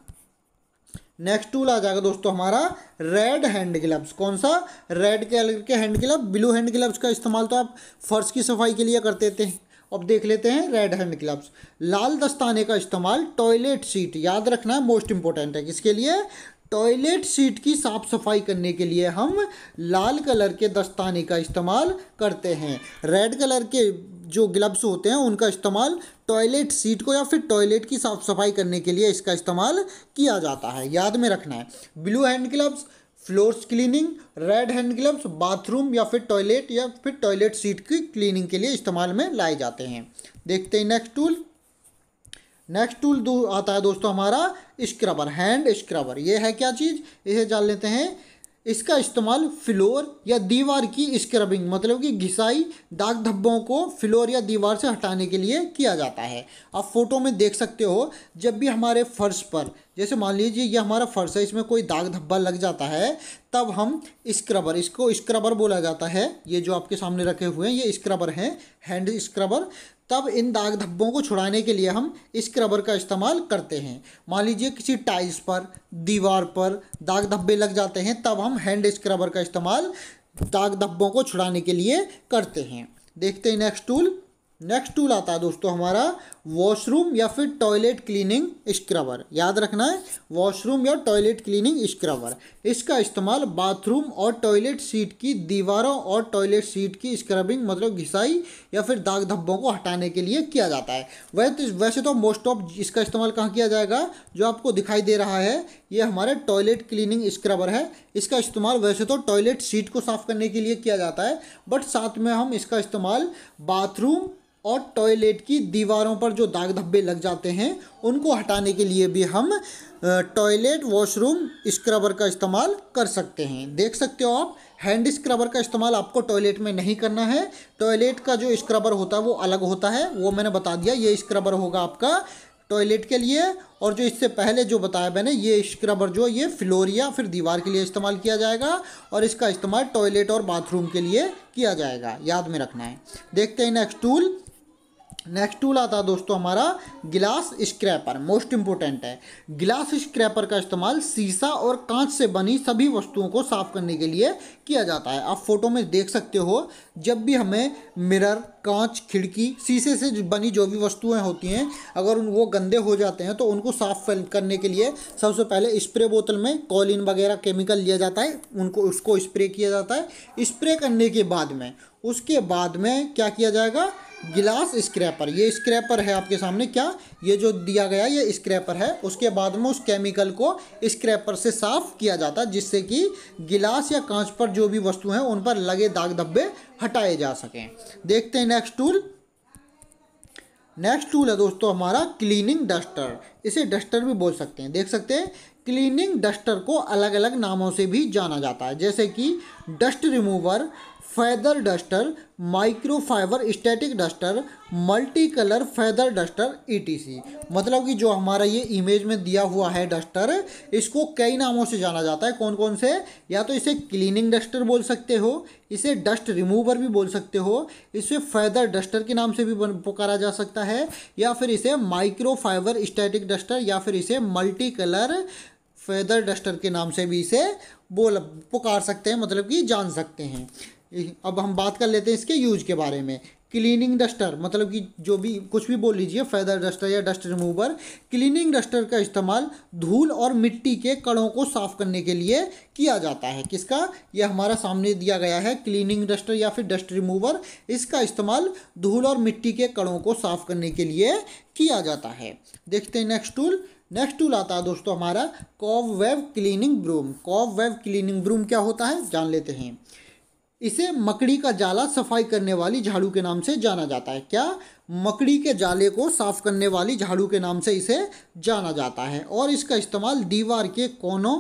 नेक्स्ट टूल आ जाएगा दोस्तों हमारा रेड हैंड ग्लव्स कौन सा रेड के कलर के hand glove blue hand gloves का इस्तेमाल तो आप फर्श की सफाई के लिए करते थे अब देख लेते हैं रेड हैंड ग्लव्स लाल दस्ताने का इस्तेमाल टॉयलेट सीट याद रखना मोस्ट इंपॉर्टेंट है किसके लिए टॉयलेट सीट की साफ़ सफाई करने के लिए हम लाल कलर के दस्ताने का इस्तेमाल करते हैं रेड कलर के जो ग्लव्स होते हैं उनका इस्तेमाल टॉयलेट सीट को या फिर टॉयलेट की साफ़ सफाई करने के लिए इसका इस्तेमाल किया जाता है याद में रखना है blue hand gloves floors cleaning red hand gloves bathroom या फिर टॉयलेट या फिर टॉयलेट सीट की क्लीनिंग के लिए इस्तेमाल में लाए जाते हैं देखते हैं नेक्स्ट टूल नेक्स्ट टूल दो आता है दोस्तों हमारा स्क्रबर हैंड स्क्रबर ये है क्या चीज़ इसे जान लेते हैं इसका इस्तेमाल फ्लोर या दीवार की स्क्रबिंग मतलब कि घिसाई दाग धब्बों को फ्लोर या दीवार से हटाने के लिए किया जाता है आप फोटो में देख सकते हो जब भी हमारे फर्श पर जैसे मान लीजिए ये हमारा फर्श है इसमें कोई दाग धब्बा लग जाता है तब हम स्क्रबर इसको स्क्रबर बोला जाता है ये जो आपके सामने रखे हुए हैं ये स्क्रबर हैं हैंड स्क्रबर तब इन दाग धब्बों को छुड़ाने के लिए हम स्क्रबर का इस्तेमाल करते हैं मान लीजिए किसी टाइल्स पर दीवार पर दाग धब्बे लग जाते हैं तब हम हैंड स्क्रबर का इस्तेमाल दाग धब्बों को छुड़ाने के लिए करते हैं देखते हैं नेक्स्ट टूल नेक्स्ट टूल आता है दोस्तों हमारा वॉशरूम या फिर टॉयलेट क्लीनिंग स्क्रबर याद रखना है वॉशरूम या टॉयलेट क्लीनिंग स्क्रबर इसका इस्तेमाल बाथरूम और टॉयलेट सीट की दीवारों और टॉयलेट सीट की स्क्रबिंग मतलब घिसाई या फिर दाग धब्बों को हटाने के लिए किया जाता है वह तो वैसे तो मोस्ट ऑफ इसका इस्तेमाल कहाँ किया जाएगा जो आपको दिखाई दे रहा है ये हमारे टॉयलेट क्लीनिंग स्क्रबर है इसका इस्तेमाल वैसे तो टॉयलेट सीट को साफ़ करने के लिए किया जाता है बट साथ में हम इसका इस्तेमाल बाथरूम और टॉयलेट की दीवारों पर जो दाग धब्बे लग जाते हैं उनको हटाने के लिए भी हम टॉयलेट वॉशरूम स्क्रबर का इस्तेमाल कर सकते हैं देख सकते हो आप हैंड स्क्रबर का इस्तेमाल आपको टॉयलेट में नहीं करना है टॉयलेट का जो स्क्रबर होता है वो अलग होता है वो मैंने बता दिया ये स्क्रबर होगा आपका टॉयलेट के लिए और जो इससे पहले जो बताया मैंने ये स्क्रबर जो ये फ्लोर या फिर दीवार के लिए इस्तेमाल किया जाएगा और इसका इस्तेमाल टॉयलेट और बाथरूम के लिए किया जाएगा याद में रखना है देखते हैं नेक्स्ट टूल नेक्स्ट टूल आता है दोस्तों हमारा गिलास स्क्रैपर मोस्ट इंपॉर्टेंट है गिलास स्क्रैपर का इस्तेमाल सीसा और कांच से बनी सभी वस्तुओं को साफ करने के लिए किया जाता है आप फोटो में देख सकते हो जब भी हमें मिरर कांच खिड़की शीशे से बनी जो भी वस्तुएं होती हैं अगर वो गंदे हो जाते हैं तो उनको साफ करने के लिए सबसे पहले स्प्रे बोतल में कॉलिन वगैरह केमिकल लिया जाता है उनको उसको स्प्रे किया जाता है स्प्रे करने के बाद में उसके बाद में क्या किया जाएगा गिलास स्क्रैपर ये स्क्रैपर है आपके सामने क्या ये जो दिया गया ये स्क्रैपर है उसके बाद में उस केमिकल को स्क्रैपर से साफ किया जाता है जिससे कि गिलास या कांच पर जो भी वस्तु हैं उन पर लगे दाग धब्बे हटाए जा सकें देखते हैं नेक्स्ट टूल नेक्स्ट टूल है दोस्तों हमारा क्लीनिंग डस्टर इसे डस्टर भी बोल सकते हैं देख सकते हैं क्लीनिंग डस्टर को अलग अलग नामों से भी जाना जाता है जैसे कि dust remover feather duster microfibre static duster multi colour feather duster etc मतलब कि जो हमारा ये इमेज में दिया हुआ है डस्टर इसको कई नामों से जाना जाता है कौन कौन से या तो इसे क्लीनिंग डस्टर बोल सकते हो इसे डस्ट रिमूवर भी बोल सकते हो इसे फैदर डस्टर के नाम से भी पुकारा जा सकता है या फिर इसे माइक्रोफाइबर स्टैटिक डस्टर या फिर इसे मल्टी कलर फैदर डस्टर के नाम से भी इसे बोल पुकार सकते हैं मतलब कि जान सकते हैं अब हम बात कर लेते हैं इसके यूज के बारे में क्लीनिंग डस्टर मतलब कि जो भी कुछ भी बोल लीजिए फेदर डस्टर या डस्ट रिमूवर क्लीनिंग डस्टर का इस्तेमाल धूल और मिट्टी के कणों को साफ करने के लिए किया जाता है किसका यह हमारा सामने दिया गया है क्लीनिंग डस्टर या फिर डस्ट रिमूवर इसका इस्तेमाल धूल और मिट्टी के कणों को साफ करने के लिए किया जाता है देखते हैं नेक्स्ट टूल नेक्स्ट टूल आता है दोस्तों हमारा cobweb cleaning broom cobweb cleaning broom क्या होता है जान लेते हैं इसे मकड़ी का जाला सफाई करने वाली झाड़ू के नाम से जाना जाता है क्या मकड़ी के जाले को साफ करने वाली झाड़ू के नाम से इसे जाना जाता है और इसका इस्तेमाल दीवार के कोनों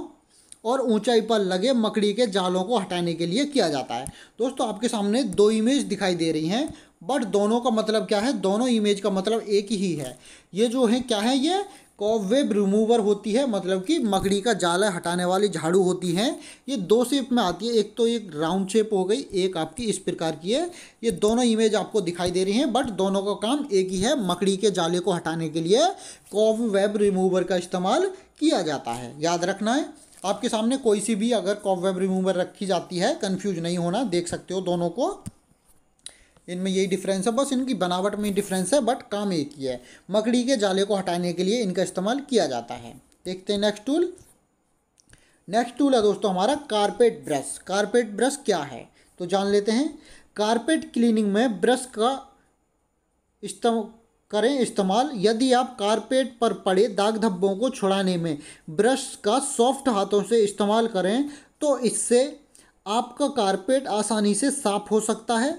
और ऊंचाई पर लगे मकड़ी के जालों को हटाने के लिए किया जाता है दोस्तों आपके सामने दो इमेज दिखाई दे रही हैं बट दोनों का मतलब क्या है दोनों इमेज का मतलब एक ही है ये जो है क्या है ये कॉवेब रिमूवर होती है मतलब कि मकड़ी का जाला हटाने वाली झाड़ू होती है ये दो शेप में आती है एक तो एक राउंड शेप हो गई एक आपकी इस प्रकार की है ये दोनों इमेज आपको दिखाई दे रही हैं बट दोनों का काम एक ही है मकड़ी के जाले को हटाने के लिए कॉवेब रिमूवर का इस्तेमाल किया जाता है याद रखना है आपके सामने कोई सी भी अगर कॉवेब रिमूवर रखी जाती है कन्फ्यूज नहीं होना देख सकते हो दोनों को इनमें यही डिफरेंस है बस इनकी बनावट में डिफरेंस है बट काम एक ही है मकड़ी के जाले को हटाने के लिए इनका इस्तेमाल किया जाता है देखते हैं नेक्स्ट टूल नेक्स्ट टूल है दोस्तों हमारा कारपेट ब्रश कारपेट ब्रश क्या है तो जान लेते हैं कारपेट क्लीनिंग में ब्रश का इस्तम करें इस्तेमाल यदि आप कारपेट पर पड़े दाग धब्बों को छुड़ाने में ब्रश का सॉफ्ट हाथों से इस्तेमाल करें तो इससे आपका कारपेट आसानी से साफ हो सकता है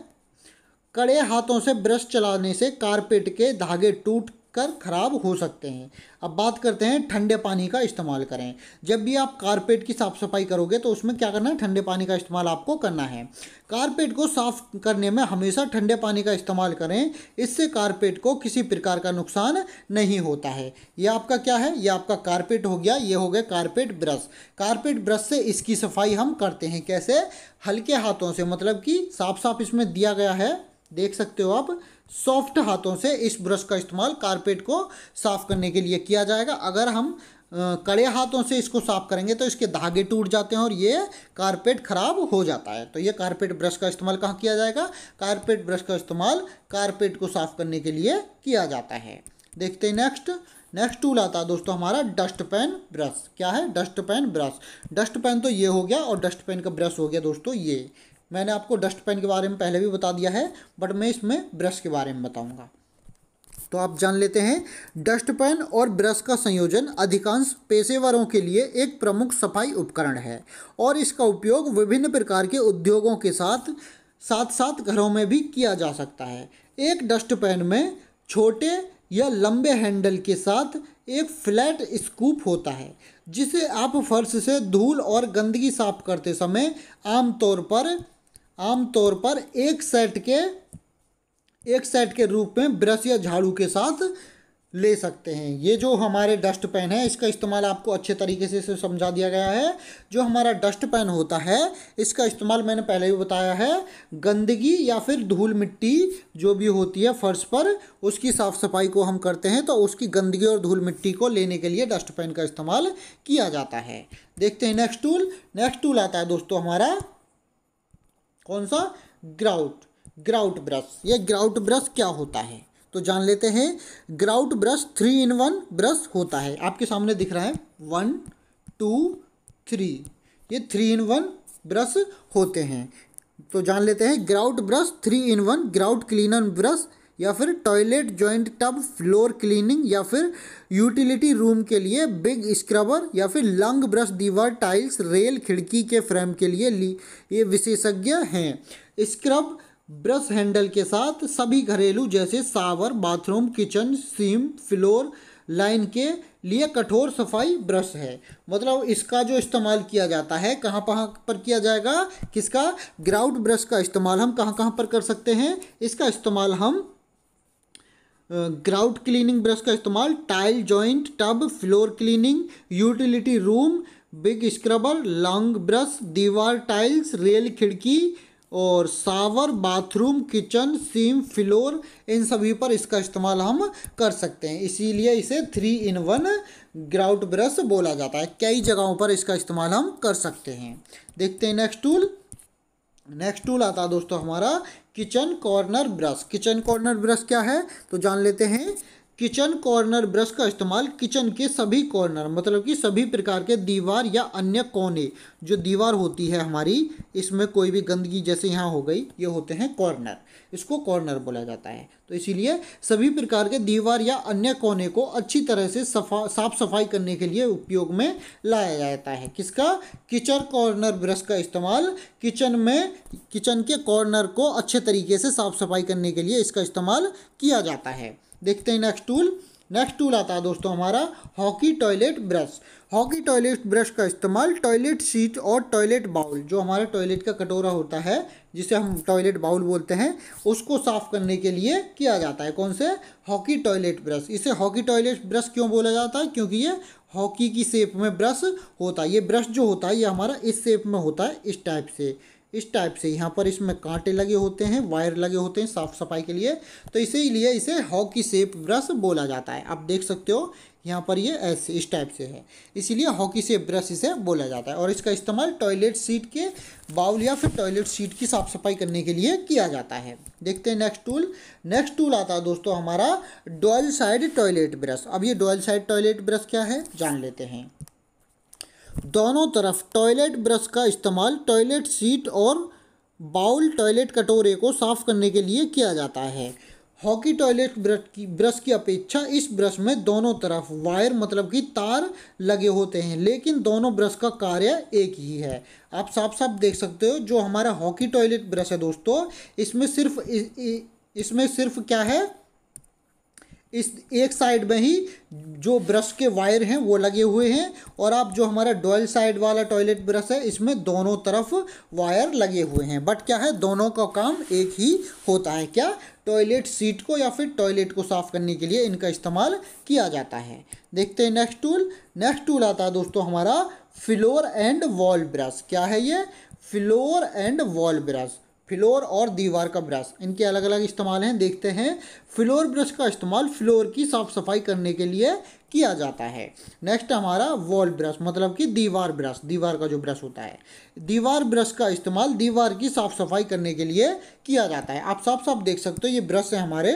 कड़े हाथों से ब्रश चलाने से कारपेट के धागे टूट कर खराब हो सकते हैं अब बात करते हैं ठंडे पानी का इस्तेमाल करें जब भी आप कारपेट की साफ़ सफाई करोगे तो उसमें क्या करना है ठंडे पानी का इस्तेमाल आपको करना है कारपेट को साफ करने में हमेशा ठंडे पानी का इस्तेमाल करें इससे कारपेट को किसी प्रकार का नुकसान नहीं होता है ये आपका क्या है यह आपका कारपेट हो गया ये हो गया कारपेट ब्रश कारपेट ब्रश से इसकी सफाई हम करते हैं कैसे हल्के हाथों से मतलब कि साफ साफ इसमें दिया गया है देख सकते हो आप सॉफ्ट हाथों से इस ब्रश का इस्तेमाल कारपेट को साफ करने के लिए किया जाएगा अगर हम कड़े हाथों से इसको साफ करेंगे तो इसके धागे टूट जाते हैं और ये कारपेट ख़राब हो जाता है तो ये कारपेट ब्रश का इस्तेमाल कहाँ किया जाएगा कारपेट ब्रश का इस्तेमाल कारपेट को साफ करने के लिए किया जाता है देखते हैं नेक्स्ट नेक्स्ट टूल आता है दोस्तों हमारा डस्ट पैन ब्रश क्या है dust pan brush dust pan तो ये हो गया और डस्ट पैन का ब्रश हो गया दोस्तों ये मैंने आपको डस्ट पेन के बारे में पहले भी बता दिया है बट मैं इसमें ब्रश के बारे में बताऊंगा तो आप जान लेते हैं डस्ट पेन और ब्रश का संयोजन अधिकांश पेशेवरों के लिए एक प्रमुख सफाई उपकरण है और इसका उपयोग विभिन्न प्रकार के उद्योगों के साथ साथ साथ घरों में भी किया जा सकता है एक डस्ट पेन में छोटे या लंबे हैंडल के साथ एक फ्लैट स्कूप होता है जिसे आप फर्श से धूल और गंदगी साफ करते समय आमतौर पर आमतौर पर एक सेट के एक सेट के रूप में ब्रश या झाड़ू के साथ ले सकते हैं ये जो हमारे डस्ट पैन है इसका इस्तेमाल आपको अच्छे तरीके से समझा दिया गया है जो हमारा डस्ट पैन होता है इसका इस्तेमाल मैंने पहले भी बताया है गंदगी या फिर धूल मिट्टी जो भी होती है फर्श पर उसकी साफ़ सफाई को हम करते हैं तो उसकी गंदगी और धूल मिट्टी को लेने के लिए डस्ट पैन का इस्तेमाल किया जाता है देखते हैं नेक्स्ट टूल नेक्स्ट टूल आता है दोस्तों हमारा कौन सा ग्राउट ग्राउट ब्रश ये ग्राउट ब्रश क्या होता है तो जान लेते हैं grout brush three in one brush होता है आपके सामने दिख रहा है वन टू थ्री ये थ्री इन वन ब्रश होते हैं तो जान लेते हैं grout brush three in one grout cleaner brush या फिर toilet joint tub floor cleaning या फिर यूटिलिटी रूम के लिए बिग स्क्रबर या फिर लंग ब्रश दीवार टाइल्स रेल खिड़की के फ्रेम के लिए ली ये विशेषज्ञ हैं स्क्रब ब्रश हैंडल के साथ सभी घरेलू जैसे shower bathroom kitchen seam floor line के लिए कठोर सफाई ब्रश है मतलब इसका जो इस्तेमाल किया जाता है कहाँ कहाँ पर किया जाएगा किसका ग्राउट ब्रश का इस्तेमाल हम कहाँ कहाँ पर कर सकते हैं इसका इस्तेमाल हम ग्राउट क्लीनिंग ब्रश का इस्तेमाल tile joint tub floor cleaning utility room big scrubber long brush दीवार टाइल्स रेल खिड़की और shower bathroom kitchen seam floor इन सभी पर इसका इस्तेमाल हम कर सकते हैं इसीलिए इसे three in one grout brush बोला जाता है कई जगहों पर इसका इस्तेमाल हम कर सकते हैं देखते हैं नेक्स्ट टूल नेक्स्ट टूल आता है दोस्तों हमारा kitchen corner brush kitchen corner brush क्या है तो जान लेते हैं किचन कॉर्नर ब्रश का इस्तेमाल किचन के सभी कॉर्नर मतलब कि सभी प्रकार के दीवार या अन्य कोने जो दीवार होती है हमारी इसमें कोई भी गंदगी जैसे यहाँ हो गई ये होते हैं कॉर्नर इसको कॉर्नर बोला जाता है तो इसीलिए सभी प्रकार के दीवार या अन्य कोने को अच्छी तरह से सफा साफ सफाई करने के लिए उपयोग में लाया जाता है किसका किचन कॉर्नर ब्रश का इस्तेमाल किचन में किचन के कॉर्नर को अच्छे तरीके से साफ सफाई करने के लिए इसका इस्तेमाल किया जाता है देखते हैं नेक्स्ट टूल नेक्स्ट टूल आता है दोस्तों हमारा hockey toilet brush hockey toilet brush का इस्तेमाल टॉयलेट सीट और टॉयलेट बाउल जो हमारा टॉयलेट का कटोरा होता है जिसे हम टॉयलेट बाउल बोलते हैं उसको साफ़ करने के लिए किया जाता है कौन से हॉकी टॉयलेट ब्रश इसे हॉकी टॉयलेट ब्रश क्यों बोला जाता है क्योंकि ये हॉकी की शेप में ब्रश होता है ये ब्रश जो होता है ये हमारा इस शेप में होता है इस टाइप से इस टाइप से यहाँ पर इसमें कांटे लगे होते हैं वायर लगे होते हैं साफ सफाई के लिए तो इसीलिए इसे हॉकी सेप ब्रश बोला जाता है आप देख सकते हो यहाँ पर ये ऐसे इस टाइप से है इसीलिए हॉकी सेप ब्रश इसे बोला जाता है और इसका इस्तेमाल टॉयलेट सीट के बाउल या फिर टॉयलेट सीट की साफ सफाई करने के लिए किया जाता है देखते हैं नेक्स्ट टूल नेक्स्ट टूल आता है दोस्तों हमारा डॉयल साइड टॉयलेट ब्रश अब ये डोल साइड टॉयलेट ब्रश क्या है जान लेते हैं दोनों तरफ टॉयलेट ब्रश का इस्तेमाल टॉयलेट सीट और बाउल टॉयलेट कटोरे को साफ करने के लिए किया जाता है हॉकी टॉयलेट ब्रश की ब्रश की अपेक्षा इस ब्रश में दोनों तरफ वायर मतलब कि तार लगे होते हैं लेकिन दोनों ब्रश का कार्य एक ही है आप साफ साफ देख सकते हो जो हमारा हॉकी टॉयलेट ब्रश है दोस्तों इसमें सिर्फ इसमें सिर्फ क्या है इस एक साइड में ही जो ब्रश के वायर हैं वो लगे हुए हैं और आप जो हमारा डॉयल साइड वाला टॉयलेट ब्रश है इसमें दोनों तरफ वायर लगे हुए हैं बट क्या है दोनों का काम एक ही होता है क्या टॉयलेट सीट को या फिर टॉयलेट को साफ़ करने के लिए इनका इस्तेमाल किया जाता है देखते हैं नेक्स्ट टूल नेक्स्ट टूल आता है दोस्तों हमारा फ्लोर एंड वॉल ब्रश क्या है ये floor and wall brush floor और दीवार का ब्रश इनके अलग अलग इस्तेमाल हैं देखते हैं फ्लोर ब्रश का इस्तेमाल फ्लोर की साफ़ सफाई करने के लिए किया जाता है नेक्स्ट हमारा वॉल ब्रश मतलब कि दीवार ब्रश दीवार का जो ब्रश होता है दीवार ब्रश का इस्तेमाल दीवार की साफ़ सफाई करने के लिए किया जाता है आप साफ साफ देख सकते हो ये ब्रश है हमारे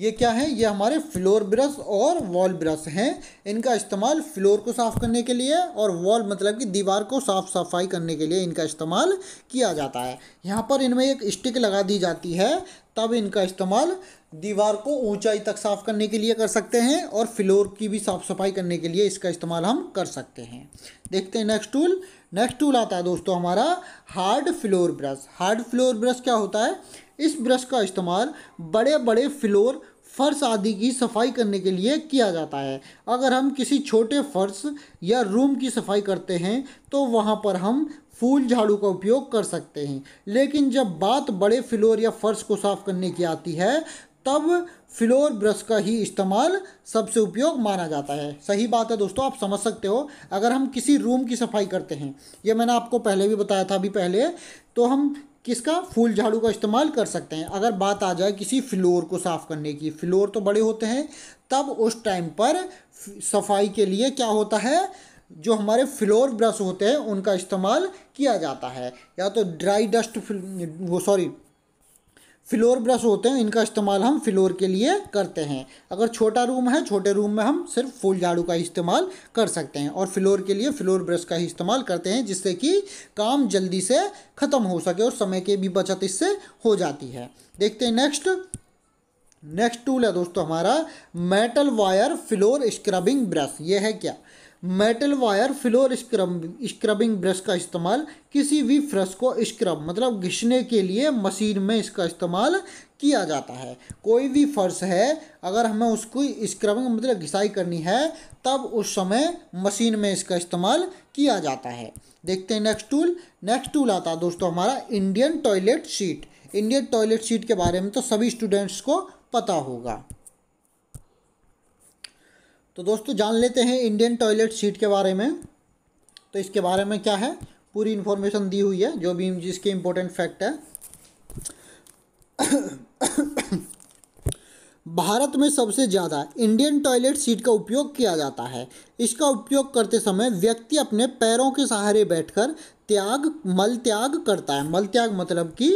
ये क्या है ये हमारे फ्लोर ब्रश और वॉल ब्रश हैं इनका इस्तेमाल फ्लोर को साफ़ करने के लिए और वॉल मतलब कि दीवार को साफ़ सफाई करने के लिए इनका इस्तेमाल किया जाता है यहाँ पर इनमें एक स्टिक लगा दी जाती है तब इनका इस्तेमाल दीवार को ऊंचाई तक साफ़ करने के लिए कर सकते हैं और फ्लोर की भी साफ़ सफाई करने के लिए इसका इस्तेमाल हम कर सकते हैं देखते हैं नेक्स्ट टूल नेक्स्ट टूल आता है दोस्तों हमारा hard floor brush hard floor brush क्या होता है इस ब्रश का इस्तेमाल बड़े बड़े फ्लोर फर्श आदि की सफाई करने के लिए किया जाता है अगर हम किसी छोटे फर्श या रूम की सफाई करते हैं तो वहाँ पर हम फूल झाड़ू का उपयोग कर सकते हैं लेकिन जब बात बड़े फ्लोर या फर्श को साफ़ करने की आती है तब फ्लोर ब्रश का ही इस्तेमाल सबसे उपयोग माना जाता है सही बात है दोस्तों आप समझ सकते हो अगर हम किसी रूम की सफाई करते हैं यह मैंने आपको पहले भी बताया था अभी पहले तो हम किसका फूल झाड़ू का इस्तेमाल कर सकते हैं अगर बात आ जाए किसी फ्लोर को साफ़ करने की फ्लोर तो बड़े होते हैं तब उस टाइम पर सफाई के लिए क्या होता है जो हमारे फ्लोर ब्रश होते हैं उनका इस्तेमाल किया जाता है या तो ड्राई डस्ट वो सॉरी फ्लोर ब्रश होते हैं इनका इस्तेमाल हम फ्लोर के लिए करते हैं अगर छोटा रूम है छोटे रूम में हम सिर्फ फूल झाड़ू का इस्तेमाल कर सकते हैं और फ्लोर के लिए फ्लोर ब्रश का ही इस्तेमाल करते हैं जिससे कि काम जल्दी से ख़त्म हो सके और समय की भी बचत इससे हो जाती है देखते हैं नेक्स्ट नेक्स्ट टूल है दोस्तों हमारा metal wire floor scrubbing brush ये है क्या metal wire floor scrub scrubbing brush का इस्तेमाल किसी भी फ्रश को स्क्रब मतलब घिसने के लिए मशीन में इसका इस्तेमाल किया जाता है कोई भी फर्श है अगर हमें उसको स्क्रबिंग मतलब घिसाई करनी है तब उस समय मशीन में इसका इस्तेमाल किया जाता है देखते हैं नेक्स्ट टूल नेक्स्ट टूल आता है दोस्तों हमारा Indian toilet seat Indian toilet seat के बारे में तो सभी स्टूडेंट्स को पता होगा तो दोस्तों जान लेते हैं इंडियन टॉयलेट सीट के बारे में तो इसके बारे में क्या है पूरी इन्फॉर्मेशन दी हुई है जो भी जिसके इम्पोर्टेंट फैक्ट है भारत में सबसे ज़्यादा इंडियन टॉयलेट सीट का उपयोग किया जाता है इसका उपयोग करते समय व्यक्ति अपने पैरों के सहारे बैठकर त्याग मल त्याग करता है मल त्याग मतलब कि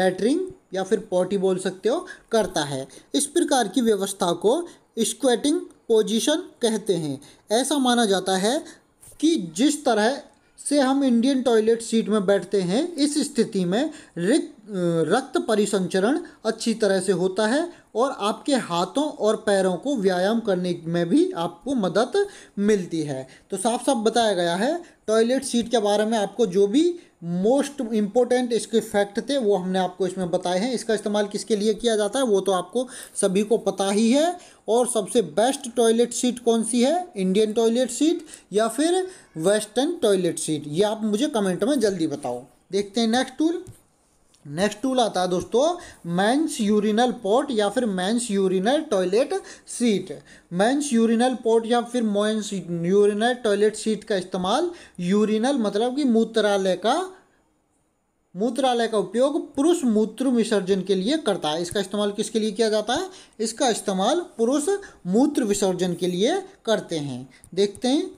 लैटरिंग या फिर पॉटी बोल सकते हो करता है इस प्रकार की व्यवस्था को स्क्वेटिंग पोजीशन कहते हैं ऐसा माना जाता है कि जिस तरह से हम इंडियन टॉयलेट सीट में बैठते हैं इस स्थिति में रक्त परिसंचरण अच्छी तरह से होता है और आपके हाथों और पैरों को व्यायाम करने में भी आपको मदद मिलती है तो साफ साफ बताया गया है टॉयलेट सीट के बारे में आपको जो भी मोस्ट इम्पोर्टेंट इसके फैक्ट थे वो हमने आपको इसमें बताए हैं इसका इस्तेमाल किसके लिए किया जाता है वो तो आपको सभी को पता ही है और सबसे बेस्ट टॉयलेट सीट कौन सी है इंडियन टॉयलेट सीट या फिर वेस्टर्न टॉयलेट सीट ये आप मुझे कमेंट में जल्दी बताओ देखते हैं नेक्स्ट टूल नेक्स्ट टूल आता है दोस्तों मैंस यूरिनल पोर्ट या फिर men's urinal toilet seat men's urinal port या फिर मोइंस यूरिनल टॉयलेट सीट का इस्तेमाल यूरिनल मतलब कि मूत्रालय का मूत्रालय का उपयोग पुरुष मूत्र विसर्जन के लिए करता है इसका इस्तेमाल किसके लिए किया जाता है इसका इस्तेमाल पुरुष मूत्र विसर्जन के लिए करते हैं देखते हैं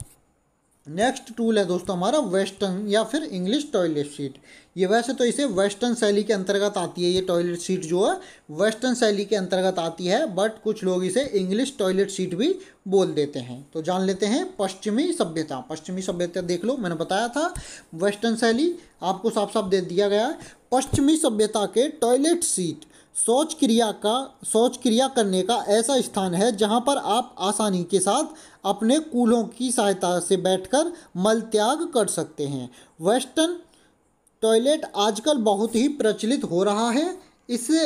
नेक्स्ट टूल है दोस्तों हमारा वेस्टर्न या फिर इंग्लिश टॉयलेट सीट ये वैसे तो इसे वेस्टर्न शैली के अंतर्गत आती है ये टॉयलेट सीट जो है वेस्टर्न शैली के अंतर्गत आती है बट कुछ लोग इसे इंग्लिश टॉयलेट सीट भी बोल देते हैं तो जान लेते हैं पश्चिमी सभ्यता पश्चिमी सभ्यता देख लो मैंने बताया था वेस्टर्न शैली आपको साफ साफ दे दिया गया पश्चिमी सभ्यता के टॉयलेट सीट शौच क्रिया का शौच क्रिया करने का ऐसा स्थान है जहाँ पर आप आसानी के साथ अपने कूलों की सहायता से बैठकर मल त्याग कर सकते हैं वेस्टर्न टॉयलेट आजकल बहुत ही प्रचलित हो रहा है इसे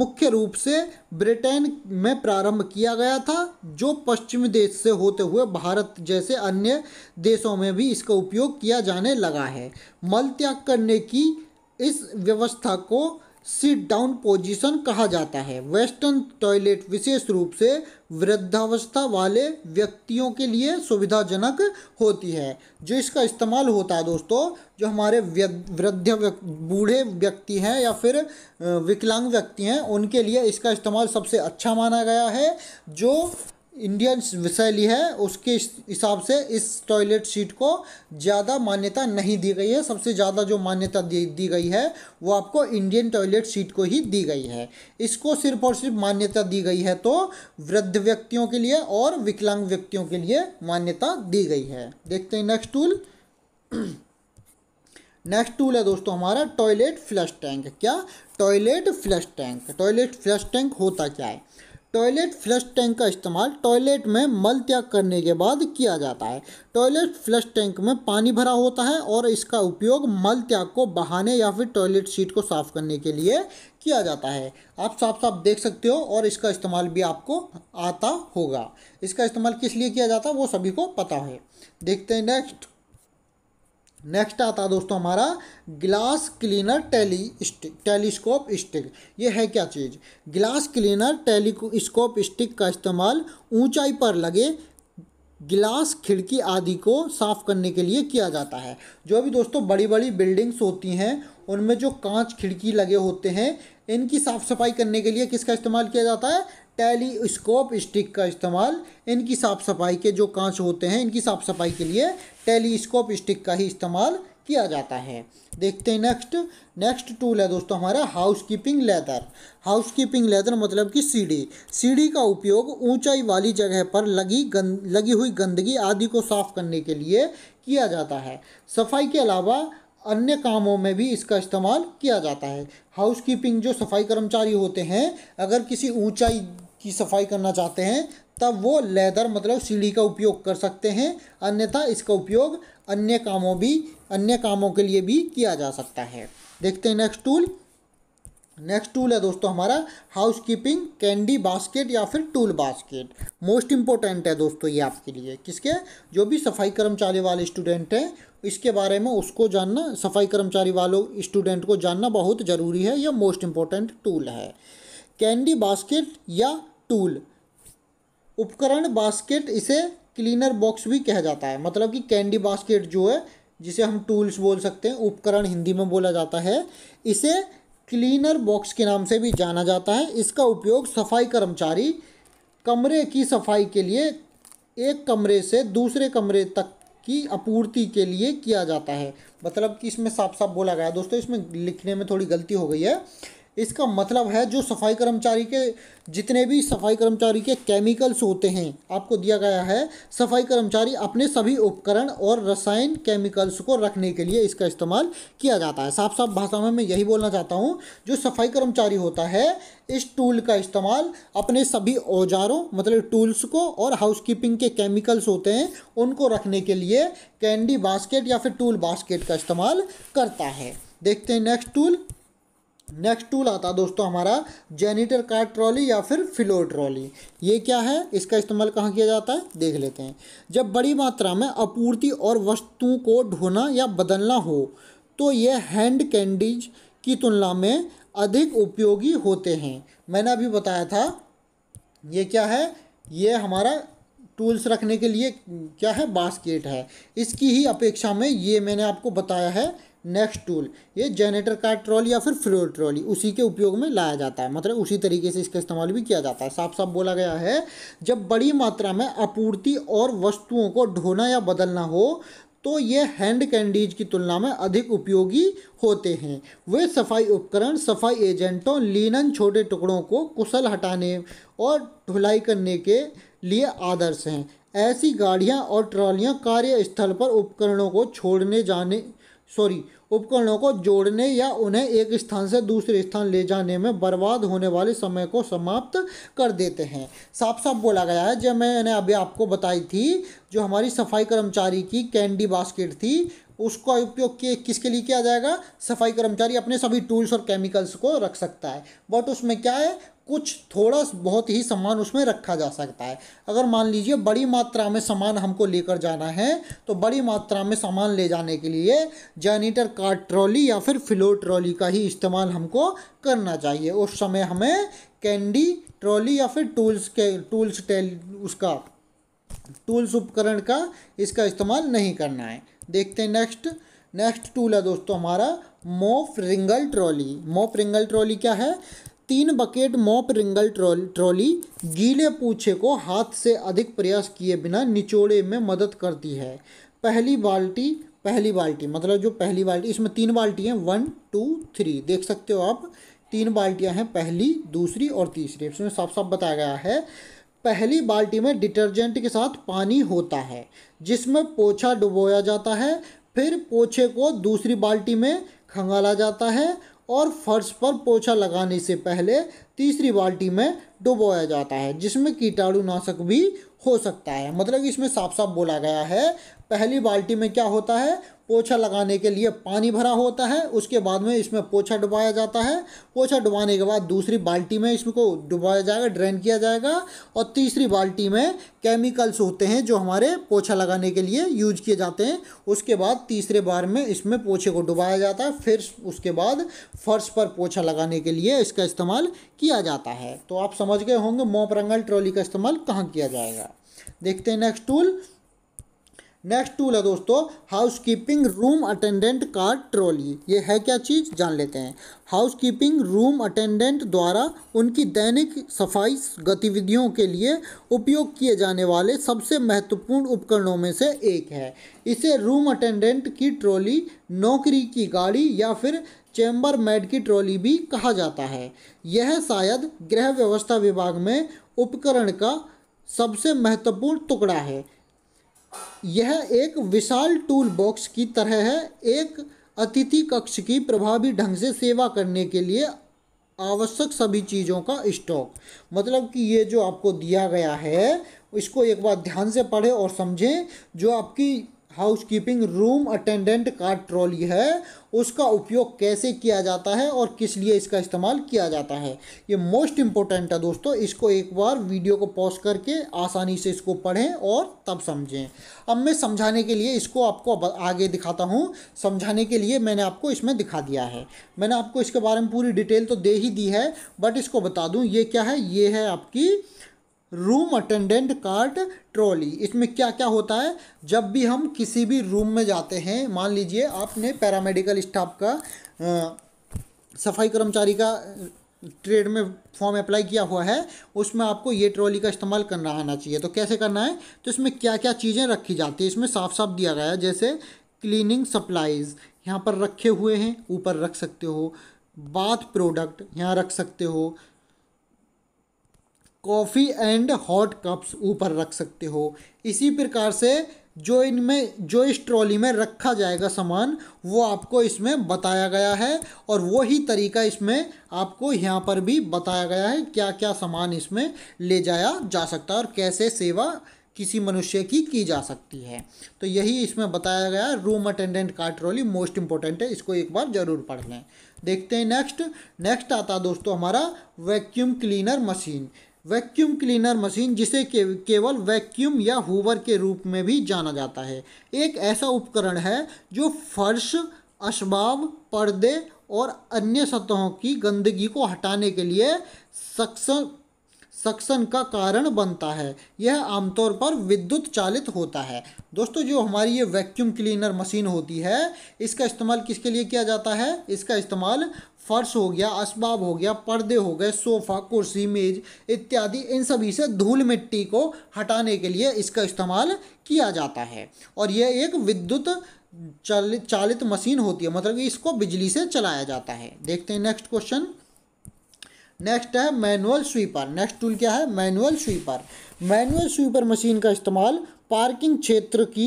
मुख्य रूप से ब्रिटेन में प्रारंभ किया गया था जो पश्चिमी देश से होते हुए भारत जैसे अन्य देशों में भी इसका उपयोग किया जाने लगा है मल त्याग करने की इस व्यवस्था को सीट डाउन पोजीशन कहा जाता है वेस्टर्न टॉयलेट विशेष रूप से वृद्धावस्था वाले व्यक्तियों के लिए सुविधाजनक होती है जो इसका इस्तेमाल होता है दोस्तों जो हमारे वृद्ध बूढ़े व्यक्ति हैं या फिर विकलांग व्यक्ति हैं उनके लिए इसका इस्तेमाल सबसे अच्छा माना गया है जो इंडियन शैली है उसके हिसाब से इस टॉयलेट सीट को ज़्यादा मान्यता नहीं दी गई है सबसे ज़्यादा जो मान्यता दी दी गई है वो आपको इंडियन टॉयलेट सीट को ही दी गई है इसको सिर्फ और सिर्फ मान्यता दी गई है तो वृद्ध व्यक्तियों के लिए और विकलांग व्यक्तियों के लिए मान्यता दी गई है देखते हैं नेक्स्ट टूल नेक्स्ट टूल है दोस्तों हमारा टॉयलेट फ्लश टैंक क्या toilet flush tank toilet flush tank होता क्या है टॉयलेट फ्लश टैंक का इस्तेमाल टॉयलेट में मल त्याग करने के बाद किया जाता है टॉयलेट फ्लश टैंक में पानी भरा होता है और इसका उपयोग मल त्याग को बहाने या फिर टॉयलेट सीट को साफ करने के लिए किया जाता है आप साफ साफ देख सकते हो और इसका इस्तेमाल भी आपको आता होगा इसका इस्तेमाल किस लिए किया जाता है वो सभी को पता है देखते हैं नेक्स्ट नेक्स्ट आता है दोस्तों हमारा glass cleaner tele stick telescope stick ये है क्या चीज़ ग्लास क्लीनर टेलीस्कोप स्टिक का इस्तेमाल ऊंचाई पर लगे गिलास खिड़की आदि को साफ़ करने के लिए किया जाता है जो भी दोस्तों बड़ी बड़ी बिल्डिंग्स होती हैं उनमें जो कांच खिड़की लगे होते हैं इनकी साफ़ सफाई करने के लिए किसका इस्तेमाल किया जाता है टेलीस्कोप स्टिक का इस्तेमाल इनकी साफ़ सफाई के जो कांच होते हैं इनकी साफ़ सफाई के लिए टेलीस्कोप स्टिक का ही इस्तेमाल किया जाता है देखते हैं नेक्स्ट नेक्स्ट टूल है दोस्तों हमारा housekeeping ladder housekeeping ladder मतलब कि सीढ़ी सीढ़ी का उपयोग ऊंचाई वाली जगह पर लगी गंद लगी हुई गंदगी आदि को साफ करने के लिए किया जाता है सफाई के अलावा अन्य कामों में भी इसका इस्तेमाल किया जाता है हाउस कीपिंग जो सफाई कर्मचारी होते हैं अगर किसी ऊंचाई की सफाई करना चाहते हैं तब वो लेदर मतलब सीढ़ी का उपयोग कर सकते हैं अन्यथा इसका उपयोग अन्य कामों भी अन्य कामों के लिए भी किया जा सकता है देखते हैं नेक्स्ट टूल नेक्स्ट टूल है दोस्तों हमारा हाउस कीपिंग कैंडी बास्केट या फिर टूल बास्केट मोस्ट इम्पोर्टेंट है दोस्तों ये आपके लिए किसके जो भी सफाई कर्मचारी वाले स्टूडेंट हैं इसके बारे में उसको जानना सफाई कर्मचारी वालों स्टूडेंट को जानना बहुत ज़रूरी है यह मोस्ट इम्पोर्टेंट टूल है कैंडी बास्केट या टूल उपकरण बास्केट इसे क्लीनर बॉक्स भी कहा जाता है मतलब कि कैंडी बास्केट जो है जिसे हम टूल्स बोल सकते हैं उपकरण हिंदी में बोला जाता है इसे क्लीनर बॉक्स के नाम से भी जाना जाता है इसका उपयोग सफाई कर्मचारी कमरे की सफाई के लिए एक कमरे से दूसरे कमरे तक की आपूर्ति के लिए किया जाता है मतलब कि इसमें साफ साफ बोला गया दोस्तों इसमें लिखने में थोड़ी गलती हो गई है इसका मतलब है जो सफाई कर्मचारी के जितने भी सफाई कर्मचारी के केमिकल्स होते हैं आपको दिया गया है सफाई कर्मचारी अपने सभी उपकरण और रसायन केमिकल्स को रखने के लिए इसका इस्तेमाल किया जाता है साफ साफ भाषा में मैं यही बोलना चाहता हूँ जो सफाई कर्मचारी होता है इस टूल का इस्तेमाल अपने सभी औजारों मतलब टूल्स को और हाउस के केमिकल्स होते हैं उनको रखने के लिए कैंडी बास्केट या फिर टूल बास्केट का इस्तेमाल करता है देखते हैं नेक्स्ट टूल नेक्स्ट टूल आता है दोस्तों हमारा जेनिटर कार्ड ट्रॉली या फिर फिलो ट्रॉली ये क्या है इसका इस्तेमाल कहाँ किया जाता है देख लेते हैं जब बड़ी मात्रा में आपूर्ति और वस्तुओं को ढोना या बदलना हो तो ये हैंड कैंडीज की तुलना में अधिक उपयोगी होते हैं मैंने अभी बताया था ये क्या है ये हमारा टूल्स रखने के लिए क्या है बास्केट है इसकी ही अपेक्षा में ये मैंने आपको बताया है नेक्स्ट टूल ये जनरेटर का ट्रॉली या फिर फ्लोर ट्रॉली उसी के उपयोग में लाया जाता है मतलब उसी तरीके से इसका इस्तेमाल भी किया जाता है साफ साफ बोला गया है जब बड़ी मात्रा में आपूर्ति और वस्तुओं को ढोना या बदलना हो तो ये हैंड कैंडीज की तुलना में अधिक उपयोगी होते हैं वे सफाई उपकरण सफाई एजेंटों लीनन छोटे टुकड़ों को कुशल हटाने और ढुलाई करने के लिए आदर्श हैं ऐसी गाड़ियाँ और ट्रॉलियाँ कार्यस्थल पर उपकरणों को छोड़ने जाने सॉरी उपकरणों को जोड़ने या उन्हें एक स्थान से दूसरे स्थान ले जाने में बर्बाद होने वाले समय को समाप्त कर देते हैं साफ साफ बोला गया है जब मैंने अभी आपको बताई थी जो हमारी सफाई कर्मचारी की कैंडी बास्केट थी उसका उपयोग किए किसके लिए किया जाएगा सफाई कर्मचारी अपने सभी टूल्स और केमिकल्स को रख सकता है बट उसमें क्या है कुछ थोड़ा बहुत ही सामान उसमें रखा जा सकता है अगर मान लीजिए बड़ी मात्रा में सामान हमको लेकर जाना है तो बड़ी मात्रा में सामान ले जाने के लिए जैनिटर कार्ट ट्रॉली या फिर फ्लोर ट्रॉली का ही इस्तेमाल हमको करना चाहिए उस समय हमें कैंडी ट्रॉली या फिर टूल्स के टूल्स टेल उसका टूल्स उपकरण का इसका इस्तेमाल नहीं करना है देखते हैं नेक्स्ट नेक्स्ट टूल है दोस्तों हमारा मोफ रिंगल ट्रॉली मोफ रिंगल ट्रॉली क्या है तीन बकेट मॉप रिंगल ट्रॉल ट्रॉली गीले पूछे को हाथ से अधिक प्रयास किए बिना निचोड़े में मदद करती है पहली बाल्टी पहली बाल्टी मतलब जो पहली बाल्टी इसमें तीन बाल्टी हैं वन टू थ्री देख सकते हो आप तीन बाल्टियां हैं पहली दूसरी और तीसरी इसमें साफ साफ बताया गया है पहली बाल्टी में डिटर्जेंट के साथ पानी होता है जिसमें पोछा डुबोया जाता है फिर पोछे को दूसरी बाल्टी में खंगाला जाता है और फर्श पर पोछा लगाने से पहले तीसरी बाल्टी में डुबोया जाता है जिसमें कीटाणुनाशक भी हो सकता है मतलब इसमें साफ साफ बोला गया है पहली बाल्टी में क्या होता है पोछा लगाने के लिए पानी भरा होता है उसके बाद में इसमें पोछा डुबाया जाता है पोछा डुबाने के बाद दूसरी बाल्टी में इसको डुबाया जाएगा ड्रेन किया जाएगा और तीसरी बाल्टी में केमिकल्स होते हैं जो हमारे पोछा लगाने के लिए यूज किए जाते हैं उसके बाद तीसरे बार में इसमें पोछे को डुबाया जाता है फिर उसके बाद फर्श पर पोछा लगाने के लिए इसका इस्तेमाल किया जाता है तो आप समझ गए होंगे मोपरंगल ट्रॉली का इस्तेमाल कहाँ किया जाएगा देखते हैं नेक्स्ट टूल नेक्स्ट टूल है दोस्तों हाउस कीपिंग रूम अटेंडेंट का ट्रॉली ये है क्या चीज़ जान लेते हैं हाउस कीपिंग रूम अटेंडेंट द्वारा उनकी दैनिक सफाई गतिविधियों के लिए उपयोग किए जाने वाले सबसे महत्वपूर्ण उपकरणों में से एक है इसे रूम अटेंडेंट की ट्रॉली नौकरी की गाड़ी या फिर चैम्बर मेड की ट्रॉली भी कहा जाता है यह शायद गृह व्यवस्था विभाग में उपकरण का सबसे महत्वपूर्ण टुकड़ा है यह एक विशाल टूल बॉक्स की तरह है एक अतिथि कक्ष की प्रभावी ढंग से सेवा करने के लिए आवश्यक सभी चीज़ों का स्टॉक मतलब कि ये जो आपको दिया गया है इसको एक बार ध्यान से पढ़ें और समझें जो आपकी हाउसकीपिंग रूम अटेंडेंट का ट्रॉली है उसका उपयोग कैसे किया जाता है और किस लिए इसका इस्तेमाल किया जाता है ये मोस्ट इम्पोर्टेंट है दोस्तों इसको एक बार वीडियो को पॉज करके आसानी से इसको पढ़ें और तब समझें अब मैं समझाने के लिए इसको आपको आगे दिखाता हूँ समझाने के लिए मैंने आपको इसमें दिखा दिया है मैंने आपको इसके बारे में पूरी डिटेल तो दे ही दी है बट इसको बता दूँ ये क्या है ये है आपकी रूम अटेंडेंट कार्ड ट्रॉली इसमें क्या क्या होता है जब भी हम किसी भी रूम में जाते हैं मान लीजिए आपने पैरामेडिकल स्टाफ का आ, सफाई कर्मचारी का ट्रेड में फॉर्म अप्लाई किया हुआ है उसमें आपको ये ट्रॉली का इस्तेमाल करना आना चाहिए तो कैसे करना है तो इसमें क्या क्या चीज़ें रखी जाती है इसमें साफ साफ दिया गया है जैसे क्लीनिंग सप्लाइज यहाँ पर रखे हुए हैं ऊपर रख सकते हो बाथ प्रोडक्ट यहाँ रख सकते हो कॉफ़ी एंड हॉट कप्स ऊपर रख सकते हो इसी प्रकार से जो इनमें जो इस ट्रॉली में रखा जाएगा सामान वो आपको इसमें बताया गया है और वही तरीका इसमें आपको यहाँ पर भी बताया गया है क्या क्या सामान इसमें ले जाया जा सकता है और कैसे सेवा किसी मनुष्य की की जा सकती है तो यही इसमें बताया गया रूम अटेंडेंट का ट्रॉली मोस्ट इंपॉर्टेंट है इसको एक बार ज़रूर पढ़ लें देखते हैं नेक्स्ट नेक्स्ट आता दोस्तों हमारा vacuum cleaner machine vacuum cleaner machine जिसे के, केवल वैक्यूम या हुवर के रूप में भी जाना जाता है एक ऐसा उपकरण है जो फर्श अशबाब पर्दे और अन्य सतहों की गंदगी को हटाने के लिए सक्षम सक्सन का कारण बनता है यह आमतौर पर विद्युत चालित होता है दोस्तों जो हमारी ये वैक्यूम क्लीनर मशीन होती है इसका इस्तेमाल किसके लिए किया जाता है इसका इस्तेमाल फर्श हो गया असबाब हो गया पर्दे हो गए सोफ़ा कुर्सी मेज इत्यादि इन सभी से धूल मिट्टी को हटाने के लिए इसका इस्तेमाल किया जाता है और यह एक विद्युत चालित चालित मशीन होती है मतलब कि इसको बिजली से चलाया जाता है देखते हैं नेक्स्ट क्वेश्चन नेक्स्ट है मैनुअल स्वीपर नेक्स्ट टूल क्या है manual sweeper manual sweeper machine का इस्तेमाल पार्किंग क्षेत्र की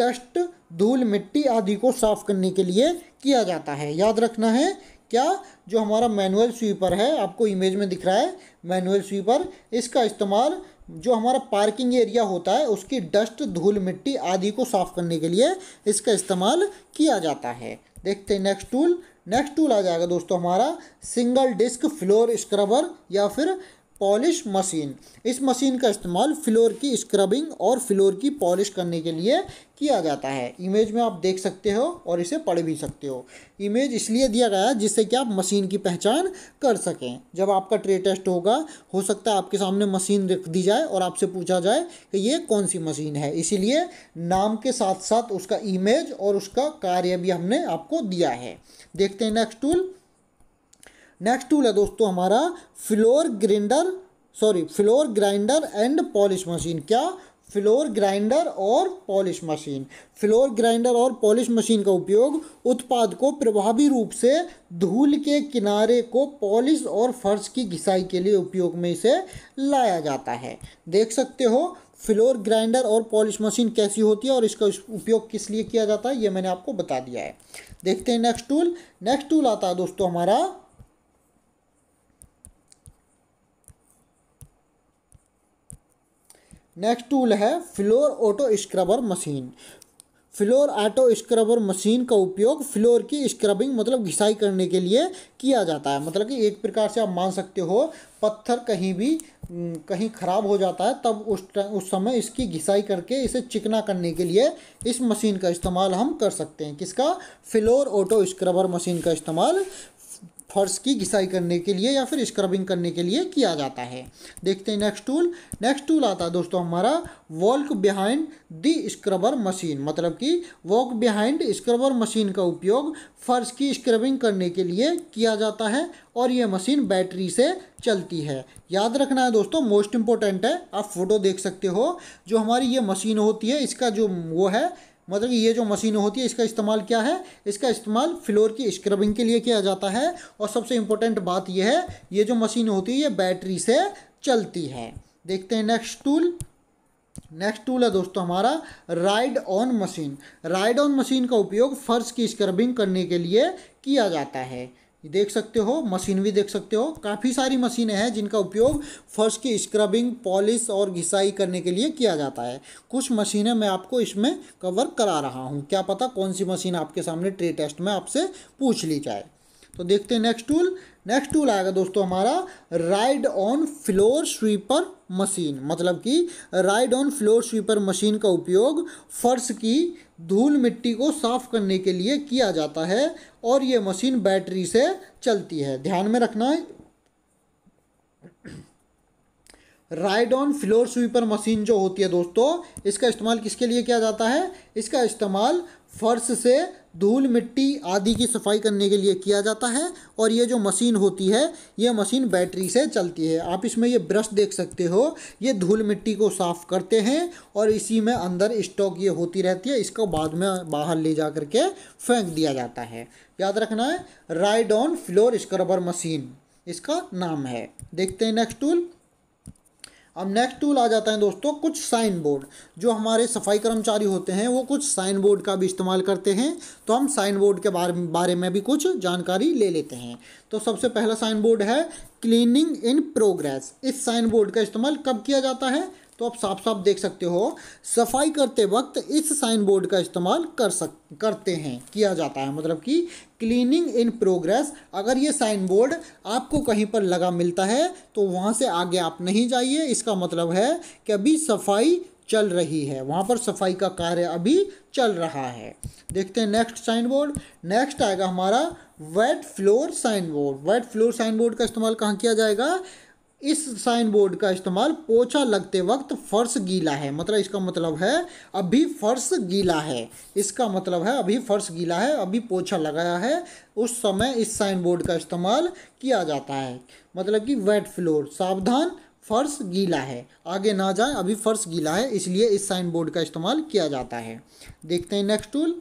डस्ट धूल मिट्टी आदि को साफ करने के लिए किया जाता है याद रखना है क्या जो हमारा मैनुअल स्वीपर है आपको इमेज में दिख रहा है मैनुअल स्वीपर इसका इस्तेमाल जो हमारा पार्किंग एरिया होता है उसकी डस्ट धूल मिट्टी आदि को साफ करने के लिए इसका इस्तेमाल किया जाता है देखते हैं नेक्स्ट टूल नेक्स्ट टूल आ जाएगा दोस्तों हमारा सिंगल डिस्क फ्लोर स्क्रबर या फिर पॉलिश मशीन इस मशीन का इस्तेमाल फ्लोर की स्क्रबिंग और फ्लोर की पॉलिश करने के लिए किया जाता है इमेज में आप देख सकते हो और इसे पढ़ भी सकते हो इमेज इसलिए दिया गया है जिससे कि आप मशीन की पहचान कर सकें जब आपका ट्रे टेस्ट होगा हो सकता है आपके सामने मशीन रख दी जाए और आपसे पूछा जाए कि ये कौन सी मशीन है इसीलिए नाम के साथ साथ उसका इमेज और उसका कार्य भी हमने आपको दिया है देखते हैं नेक्स्ट टूल नेक्स्ट टूल है दोस्तों हमारा floor grinder sorry floor grinder and polish machine क्या फ्लोर ग्राइंडर और पॉलिश मशीन फ्लोर ग्राइंडर और पॉलिश मशीन का उपयोग उत्पाद को प्रभावी रूप से धूल के किनारे को पॉलिश और फर्श की घिसाई के लिए उपयोग में इसे लाया जाता है देख सकते हो फ्लोर ग्राइंडर और पॉलिश मशीन कैसी होती है और इसका उपयोग किस लिए किया जाता है ये मैंने आपको बता दिया है देखते हैं नेक्स्ट टूल नेक्स्ट टूल आता है दोस्तों हमारा नेक्स्ट टूल है floor auto scrubber machine floor auto scrubber machine का उपयोग फ्लोर की स्क्रबिंग मतलब घिसाई करने के लिए किया जाता है मतलब कि एक प्रकार से आप मान सकते हो पत्थर कहीं भी कहीं ख़राब हो जाता है तब उस उस समय इसकी घिसाई करके इसे चिकना करने के लिए इस मशीन का इस्तेमाल हम कर सकते हैं किसका फ्लोर ऑटो स्क्रबर मशीन का इस्तेमाल फर्श की घिसाई करने के लिए या फिर स्क्रबिंग करने के लिए किया जाता है देखते हैं नेक्स्ट टूल नेक्स्ट टूल आता है दोस्तों हमारा walk behind the scrubber machine मतलब कि वॉक बिहाइंड स्क्रबर मशीन का उपयोग फर्श की स्क्रबिंग करने के लिए किया जाता है और ये मशीन बैटरी से चलती है याद रखना है दोस्तों मोस्ट इम्पोर्टेंट है आप फोटो देख सकते हो जो हमारी ये मशीन होती है इसका जो वो है मतलब ये जो मशीन होती है इसका इस्तेमाल क्या है इसका इस्तेमाल फ्लोर की स्क्रबिंग के लिए किया जाता है और सबसे इम्पोर्टेंट बात यह है ये जो मशीन होती है ये बैटरी से चलती है देखते हैं नेक्स्ट टूल नेक्स्ट टूल है दोस्तों हमारा ride on machine ride on machine का उपयोग फर्श की स्क्रबिंग करने के लिए किया जाता है देख सकते हो मशीन भी देख सकते हो काफ़ी सारी मशीनें हैं जिनका उपयोग फर्श की स्क्रबिंग पॉलिश और घिसाई करने के लिए किया जाता है कुछ मशीनें मैं आपको इसमें कवर करा रहा हूँ क्या पता कौन सी मशीन आपके सामने ट्रे टेस्ट में आपसे पूछ ली जाए तो देखते हैं नेक्स्ट टूल नेक्स्ट टूल आएगा दोस्तों हमारा ride on floor sweeper machine मतलब कि ride on floor sweeper machine का उपयोग फर्श की धूल मिट्टी को साफ करने के लिए किया जाता है और ये मशीन बैटरी से चलती है ध्यान में रखना है ride on floor sweeper machine जो होती है दोस्तों इसका इस्तेमाल किसके लिए किया जाता है इसका इस्तेमाल फर्श से धूल मिट्टी आदि की सफाई करने के लिए किया जाता है और ये जो मशीन होती है ये मशीन बैटरी से चलती है आप इसमें ये ब्रश देख सकते हो ये धूल मिट्टी को साफ़ करते हैं और इसी में अंदर स्टॉक ये होती रहती है इसको बाद में बाहर ले जा करके फेंक दिया जाता है याद रखना है ride on floor scrubber machine इसका नाम है देखते हैं नेक्स्ट टूल अब नेक्स्ट टूल आ जाता है दोस्तों कुछ साइन बोर्ड जो हमारे सफाई कर्मचारी होते हैं वो कुछ साइन बोर्ड का भी इस्तेमाल करते हैं तो हम साइन बोर्ड के बारे बारे में भी कुछ जानकारी ले लेते हैं तो सबसे पहला साइन बोर्ड है क्लीनिंग इन प्रोग्रेस इस साइन बोर्ड का इस्तेमाल कब किया जाता है तो आप साफ साफ देख सकते हो सफाई करते वक्त इस साइन बोर्ड का इस्तेमाल कर सक करते हैं किया जाता है मतलब कि क्लीनिंग इन प्रोग्रेस अगर ये साइन बोर्ड आपको कहीं पर लगा मिलता है तो वहाँ से आगे आप नहीं जाइए इसका मतलब है कि अभी सफाई चल रही है वहाँ पर सफाई का कार्य अभी चल रहा है देखते हैं नेक्स्ट साइन बोर्ड नेक्स्ट आएगा हमारा wet floor sign board wet floor sign board का इस्तेमाल कहाँ किया जाएगा इस साइन बोर्ड का इस्तेमाल पोछा लगते वक्त फर्श गीला है मतलब इसका मतलब है अभी फर्श गीला है इसका मतलब है अभी फर्श गीला है अभी पोछा लगाया है उस समय इस साइन बोर्ड का इस्तेमाल किया जाता है मतलब कि वेट फ्लोर सावधान फर्श गीला है आगे ना जाए अभी फर्श गीला है इसलिए इस साइन बोर्ड का इस्तेमाल किया जाता है देखते हैं नेक्स्ट टूल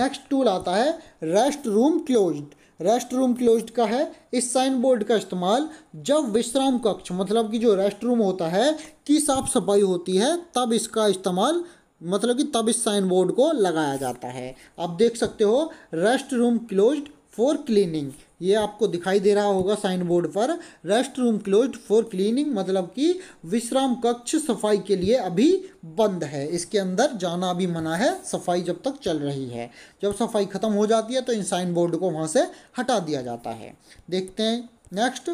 नेक्स्ट टूल आता है rest room closed rest room close का है इस साइन बोर्ड का इस्तेमाल जब विश्राम कक्ष मतलब कि जो रेस्ट रूम होता है की साफ सफाई होती है तब इसका इस्तेमाल मतलब कि तब इस साइन बोर्ड को लगाया जाता है आप देख सकते हो rest room closed for cleaning ये आपको दिखाई दे रहा होगा साइन बोर्ड पर rest room close for cleaning मतलब कि विश्राम कक्ष सफाई के लिए अभी बंद है इसके अंदर जाना भी मना है सफाई जब तक चल रही है जब सफाई ख़त्म हो जाती है तो इन साइन बोर्ड को वहाँ से हटा दिया जाता है देखते हैं नेक्स्ट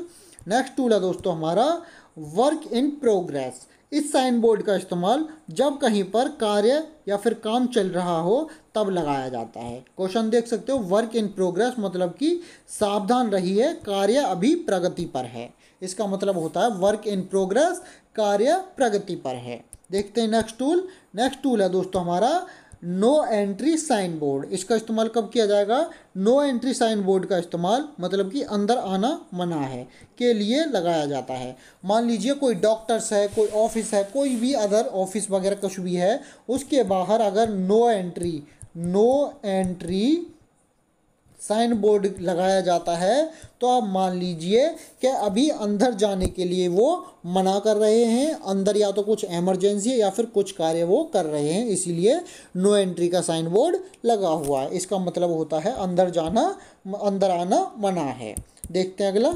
नेक्स्ट टूल है दोस्तों हमारा वर्क इन प्रोग्रेस इस साइन बोर्ड का इस्तेमाल जब कहीं पर कार्य या फिर काम चल रहा हो तब लगाया जाता है क्वेश्चन देख सकते हो वर्क इन प्रोग्रेस मतलब कि सावधान रही है कार्य अभी प्रगति पर है इसका मतलब होता है वर्क इन प्रोग्रेस कार्य प्रगति पर है देखते हैं नेक्स्ट टूल नेक्स्ट टूल है दोस्तों हमारा नो एंट्री साइन बोर्ड इसका इस्तेमाल कब किया जाएगा नो एंट्री साइन बोर्ड का इस्तेमाल मतलब कि अंदर आना मना है के लिए लगाया जाता है मान लीजिए कोई डॉक्टर्स है कोई ऑफिस है कोई भी अदर ऑफिस वगैरह कुछ भी है उसके बाहर अगर no entry no entry sign board लगाया जाता है तो आप मान लीजिए कि अभी अंदर जाने के लिए वो मना कर रहे हैं अंदर या तो कुछ एमरजेंसी है या फिर कुछ कार्य वो कर रहे हैं इसीलिए नो एंट्री का साइन बोर्ड लगा हुआ है इसका मतलब होता है अंदर जाना अंदर आना मना है देखते हैं अगला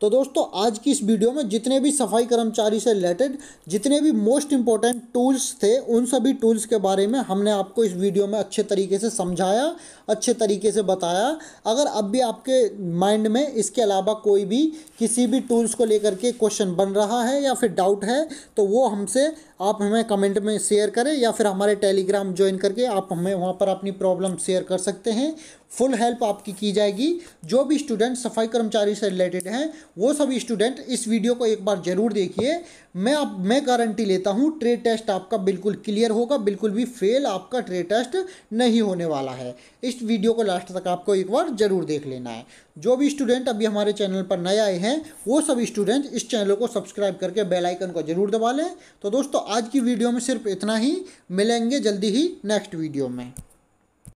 तो दोस्तों आज की इस वीडियो में जितने भी सफाई कर्मचारी से रिलेटेड जितने भी मोस्ट इंपॉर्टेंट टूल्स थे उन सभी टूल्स के बारे में हमने आपको इस वीडियो में अच्छे तरीके से समझाया अच्छे तरीके से बताया अगर अब भी आपके माइंड में इसके अलावा कोई भी किसी भी टूल्स को लेकर के क्वेश्चन बन रहा है या फिर डाउट है तो वो हमसे आप हमें कमेंट में शेयर करें या फिर हमारे टेलीग्राम ज्वाइन करके आप हमें वहाँ पर अपनी प्रॉब्लम शेयर कर सकते हैं फुल हेल्प आपकी की जाएगी जो भी स्टूडेंट सफाई कर्मचारी से रिलेटेड हैं वो सभी स्टूडेंट इस वीडियो को एक बार ज़रूर देखिए मैं आप मैं गारंटी लेता हूँ ट्रेड टेस्ट आपका बिल्कुल क्लियर होगा बिल्कुल भी फेल आपका ट्रेड टेस्ट नहीं होने वाला है इस वीडियो को लास्ट तक आपको एक बार ज़रूर देख लेना है जो भी स्टूडेंट अभी हमारे चैनल पर नए आए हैं वो सभी स्टूडेंट इस चैनल को सब्सक्राइब करके बेल आइकन को ज़रूर दबा लें तो दोस्तों आज की वीडियो में सिर्फ इतना ही मिलेंगे जल्दी ही नेक्स्ट वीडियो में